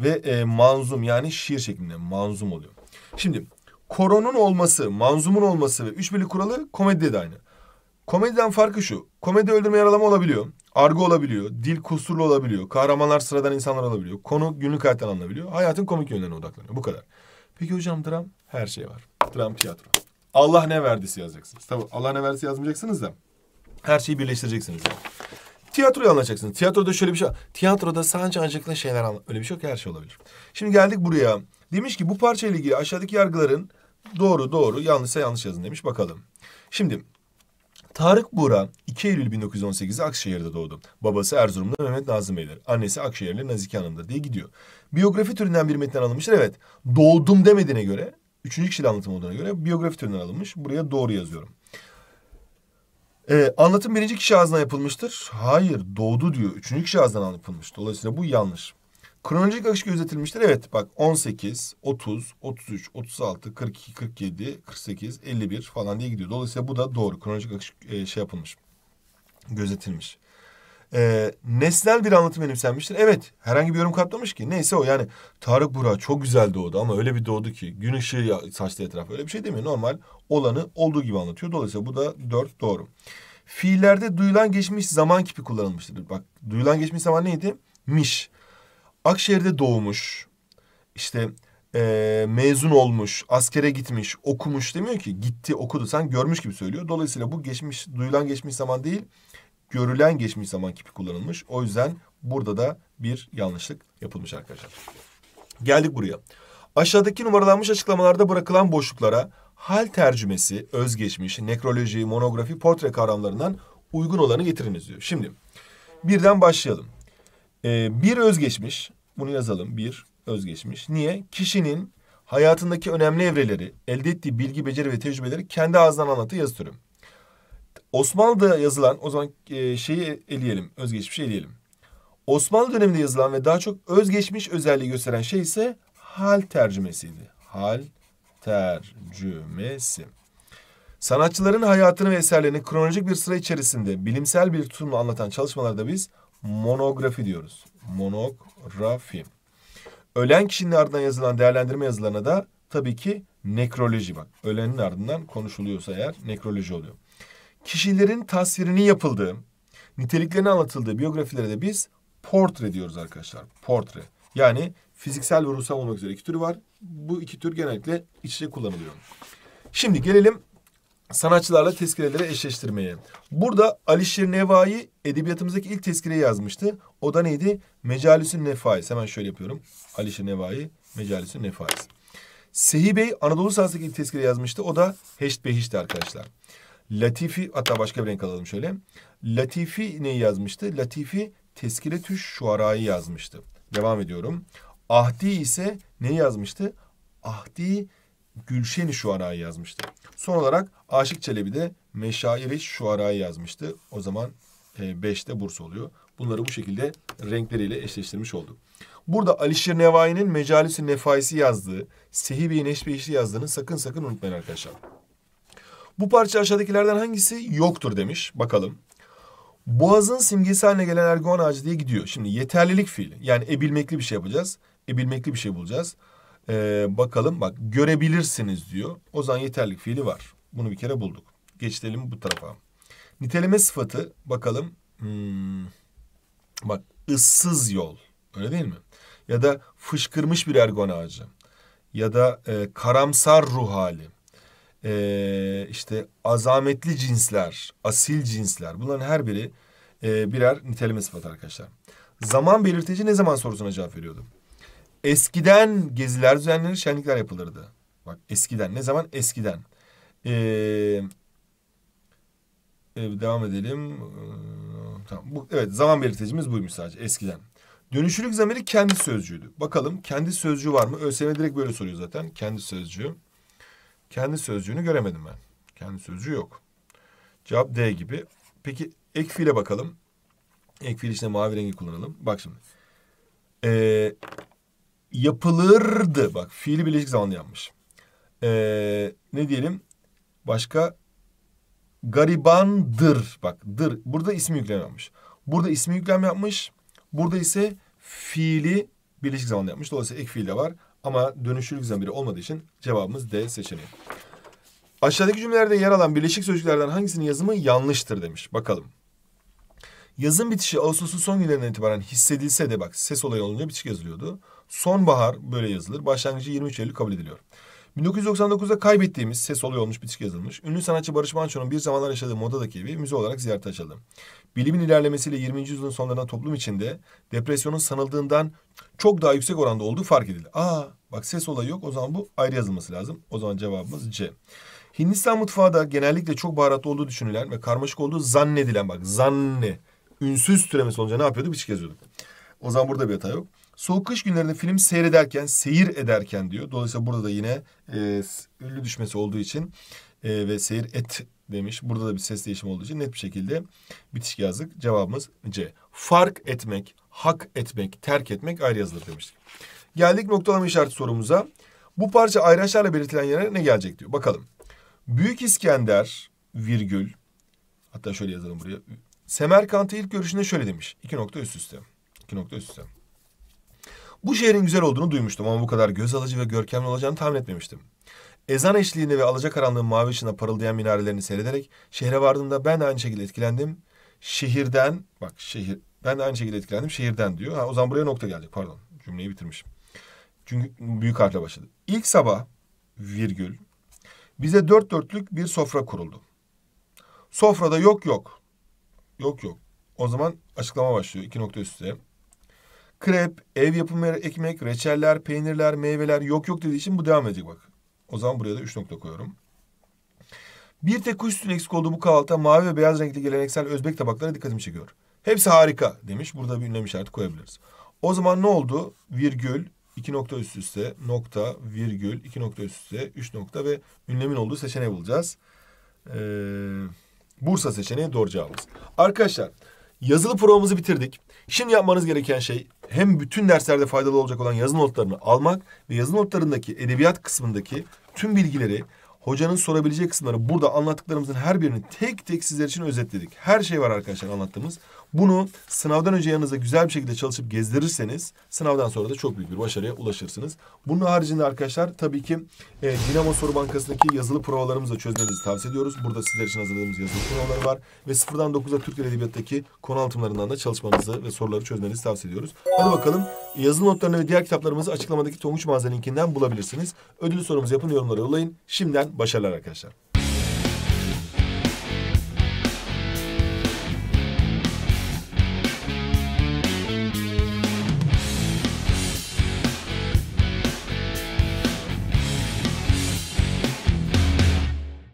Speaker 1: Ve e, manzum yani şiir şeklinde manzum oluyor. Şimdi koronun olması, manzumun olması ve üç birlik kuralı komedide de aynı. Komediden farkı şu. Komedi öldürme yaralama olabiliyor. Argo olabiliyor. Dil kusurlu olabiliyor. Kahramanlar sıradan insanlar olabiliyor. Konu günlük hayattan alınabiliyor. Hayatın komik yönlerine odaklanıyor. Bu kadar. Peki hocam dram? Her şey var. Dram tiyatro. Allah ne verdisi yazacaksınız. Tabii Allah ne verdisi yazmayacaksınız da. Her şeyi birleştireceksiniz yani. Tiyatroyu anlayacaksınız. Tiyatroda şöyle bir şey... Tiyatroda sadece acıklı şeyler anla, Öyle bir şey yok her şey olabilir. Şimdi geldik buraya. Demiş ki bu parçayla ilgili aşağıdaki yargıların doğru doğru yanlışsa yanlış yazın demiş. Bakalım. Şimdi Tarık Buğra 2 Eylül 1918'de Akşehir'de doğdu. Babası Erzurum'da Mehmet Nazım Beyler. Annesi Akşehir'li Nazike Hanımdır diye gidiyor. Biyografi türünden bir metin alınmıştır. Evet doğdum demediğine göre, üçüncü kişiyle anlatım olduğuna göre biyografi türünden alınmış. Buraya doğru yazıyorum. Ee, anlatım birinci kişi ağzına yapılmıştır. Hayır doğdu diyor. Üçüncü kişi ağzından yapılmış. Dolayısıyla bu yanlış. Kronolojik akış gözetilmiştir. Evet bak 18, 30, 33, 36, 42, 47, 48, 51 falan diye gidiyor. Dolayısıyla bu da doğru. Kronolojik akış e, şey yapılmış. Gözetilmiş. E, nesnel bir anlatım benimsenmiştir. Evet herhangi bir yorum katlamış ki. Neyse o yani Tarık Burak çok güzel doğdu ama öyle bir doğdu ki gün ışığı saçtı etrafı. Öyle bir şey demiyor. Normal olanı olduğu gibi anlatıyor. Dolayısıyla bu da dört doğru. Fiillerde duyulan geçmiş zaman kipi kullanılmıştır. Bak duyulan geçmiş zaman neydi? Miş. Akşehir'de doğmuş. işte e, mezun olmuş, askere gitmiş, okumuş demiyor ki gitti okudu. Sen görmüş gibi söylüyor. Dolayısıyla bu geçmiş, duyulan geçmiş zaman değil, görülen geçmiş zaman kipi kullanılmış. O yüzden burada da bir yanlışlık yapılmış arkadaşlar. Geldik buraya. Aşağıdaki numaralanmış açıklamalarda bırakılan boşluklara hal tercümesi, özgeçmiş, nekroloji, monografi, portre kavramlarından uygun olanı getiriniz diyor. Şimdi birden başlayalım. Ee, bir özgeçmiş. Bunu yazalım. Bir özgeçmiş. Niye? Kişinin hayatındaki önemli evreleri, elde ettiği bilgi, beceri ve tecrübeleri kendi ağzından anlatı yazı Osmanlı'da yazılan, o zaman e, şeyi eleyelim, özgeçmişi eleyelim. Osmanlı döneminde yazılan ve daha çok özgeçmiş özelliği gösteren şey ise hal tercümesiydi. Hal tercümesi. Sanatçıların hayatını ve eserlerini kronolojik bir sıra içerisinde bilimsel bir tutumla anlatan çalışmalarda biz monografi diyoruz. Monografi. Ölen kişinin ardından yazılan değerlendirme yazılarına da tabii ki nekroloji bak. Ölenin ardından konuşuluyorsa eğer nekroloji oluyor. Kişilerin tasvirini yapıldığı, niteliklerini anlatıldığı biyografilere de biz portre diyoruz arkadaşlar. Portre. Yani fiziksel ve ruhsal olmak üzere iki türü var. Bu iki tür genellikle iç içe kullanılıyor. Şimdi gelelim sanatçılarla tezkireleri eşleştirmeye. Burada Alişir Nevai edebiyatımızdaki ilk tezkireyi yazmıştı. O da neydi? Mecalisün Nefais. Hemen şöyle yapıyorum. Alişir Nevai, Mecalisün Nefais. Sehi Bey Anadolu sahasındaki ilk tezkire yazmıştı. O da Heşt Behiş'ti arkadaşlar. Latifi, hatta başka bir renk alalım şöyle. Latifi neyi yazmıştı? Latifi tezkire tüş şuarayı yazmıştı. Devam ediyorum. Ahdi ise neyi yazmıştı? Ahdi Gülşen-i Şuara'yı yazmıştı. Son olarak Aşık Çelebi de Meşair-i Şuara'yı yazmıştı. O zaman 5'te e, burs oluyor. Bunları bu şekilde renkleriyle eşleştirmiş olduk. Burada Alişir Nevai'nin Mecalisi Nefaisi yazdığı, Sehibi Neşbeyişli yazdığını sakın sakın unutmayın arkadaşlar. Bu parça aşağıdakilerden hangisi yoktur demiş. Bakalım. Boğazın simgesi haline gelen erguvan ağacı diye gidiyor. Şimdi yeterlilik fiili. Yani ebilmekli bir şey yapacağız. Ebilmekli bir şey bulacağız. Ee, bakalım bak görebilirsiniz diyor. O zaman yeterlik fiili var. Bunu bir kere bulduk. Geçelim bu tarafa. Niteleme sıfatı bakalım. Hmm, bak ıssız yol. Öyle değil mi? Ya da fışkırmış bir ergon ağacı. Ya da e, karamsar ruh hali. E, işte azametli cinsler, asil cinsler. Bunların her biri e, birer niteleme sıfatı arkadaşlar. Zaman belirteci ne zaman sorusuna cevap veriyordum? Eskiden geziler düzenlenir, şenlikler yapılırdı. Bak eskiden. Ne zaman? Eskiden. Ee, e, devam edelim. Ee, tamam. Bu, evet zaman belirtecimiz buymuş sadece eskiden. Dönüşülük zamiri kendi sözcüğüydü. Bakalım kendi sözcüğü var mı? ÖSYM direkt böyle soruyor zaten. Kendi sözcüğü. Kendi sözcüğünü göremedim ben. Kendi sözcüğü yok. Cevap D gibi. Peki ek fiile bakalım. Ek fiil içinde mavi rengi kullanalım. Bak şimdi. Ee, yapılırdı. Bak fiili bileşik zamanlı yapmış. Ee, ne diyelim? Başka garibandır. Bak dır. Burada ismi yüklem yapmış. Burada ismi yüklem yapmış. Burada ise fiili bileşik zamanlı yapmış. Dolayısıyla ek fiil de var. Ama dönüşürlük zamiri olmadığı için cevabımız D seçeneği. Aşağıdaki cümlelerde yer alan birleşik sözcüklerden hangisinin yazımı yanlıştır demiş. Bakalım. Yazın bitişi Ağustos'un son günlerinden itibaren hissedilse de bak ses olayı olunca bitişik yazılıyordu. Sonbahar böyle yazılır. Başlangıcı 23 Eylül kabul ediliyor. 1999'da kaybettiğimiz ses olayı olmuş bitişik yazılmış. Ünlü sanatçı Barış Manço'nun bir zamanlar yaşadığı Moda'daki evi müze olarak ziyarete açıldı. Bilimin ilerlemesiyle 20. yüzyılın sonlarında toplum içinde depresyonun sanıldığından çok daha yüksek oranda olduğu fark edildi. Aa bak ses olayı yok o zaman bu ayrı yazılması lazım. O zaman cevabımız C. Hindistan mutfağı da genellikle çok baharatlı olduğu düşünülen ve karmaşık olduğu zannedilen bak zanne ünsüz türemesi olunca ne yapıyordu? Biçik şey yazıyorduk. O zaman burada bir hata yok. Soğuk kış günlerinde film seyrederken, seyir ederken diyor. Dolayısıyla burada da yine e, ünlü düşmesi olduğu için e, ve seyir et demiş. Burada da bir ses değişimi olduğu için net bir şekilde bitiş yazdık. Cevabımız C. Fark etmek, hak etmek, terk etmek ayrı yazılır demiştik. Geldik noktalama işareti sorumuza. Bu parça ayraçlarla belirtilen yere ne gelecek diyor. Bakalım. Büyük İskender virgül hatta şöyle yazalım buraya. Semerkant'ı ilk görüşünde şöyle demiş. İki nokta üst üste. İki nokta üst üste. Bu şehrin güzel olduğunu duymuştum ama bu kadar göz alıcı ve görkemli olacağını tahmin etmemiştim. Ezan eşliğinde ve alacakaranlığın mavi ışığına parıldayan minarelerini seyrederek şehre vardığımda ben de aynı şekilde etkilendim. Şehirden, bak şehir, ben de aynı şekilde etkilendim şehirden diyor. Ha, o zaman buraya nokta gelecek pardon cümleyi bitirmişim. Çünkü büyük harfle başladı. İlk sabah virgül bize dört dörtlük bir sofra kuruldu. Sofrada yok yok Yok yok. O zaman açıklama başlıyor. İki nokta üstte. Krep, ev yapımı ekmek, reçeller, peynirler, meyveler yok yok dediği için bu devam edecek bak. O zaman buraya da üç nokta koyuyorum. Bir tek kuş sütün eksik olduğu bu kahvaltıda mavi ve beyaz renkli geleneksel Özbek tabakları dikkatimi çekiyor. Hepsi harika demiş. Burada bir ünlem işareti koyabiliriz. O zaman ne oldu? Virgül, iki nokta üst üste, nokta, virgül, iki nokta üst üste, üç nokta ve ünlemin olduğu seçeneği bulacağız. Eee... Bursa seçeneği doğru cevabımız. Arkadaşlar yazılı provamızı bitirdik. Şimdi yapmanız gereken şey hem bütün derslerde faydalı olacak olan yazı notlarını almak ve yazı notlarındaki edebiyat kısmındaki tüm bilgileri hocanın sorabileceği kısımları burada anlattıklarımızın her birini tek tek sizler için özetledik. Her şey var arkadaşlar anlattığımız. Bunu sınavdan önce yanınıza güzel bir şekilde çalışıp gezdirirseniz sınavdan sonra da çok büyük bir başarıya ulaşırsınız. Bunun haricinde arkadaşlar tabii ki e, Dinamo Soru Bankası'ndaki yazılı provalarımızı çözmenizi tavsiye ediyoruz. Burada sizler için hazırladığımız yazılı provalar var. Ve sıfırdan 9'a Türk Edebiyatı'ndaki konu altımlarından da çalışmanızı ve soruları çözmenizi tavsiye ediyoruz. Hadi bakalım yazılı notlarını ve diğer kitaplarımızı açıklamadaki Tonguç Mağaza linkinden bulabilirsiniz. Ödülü sorumuzu yapın yorumlara yollayın. Şimdiden başarılar arkadaşlar.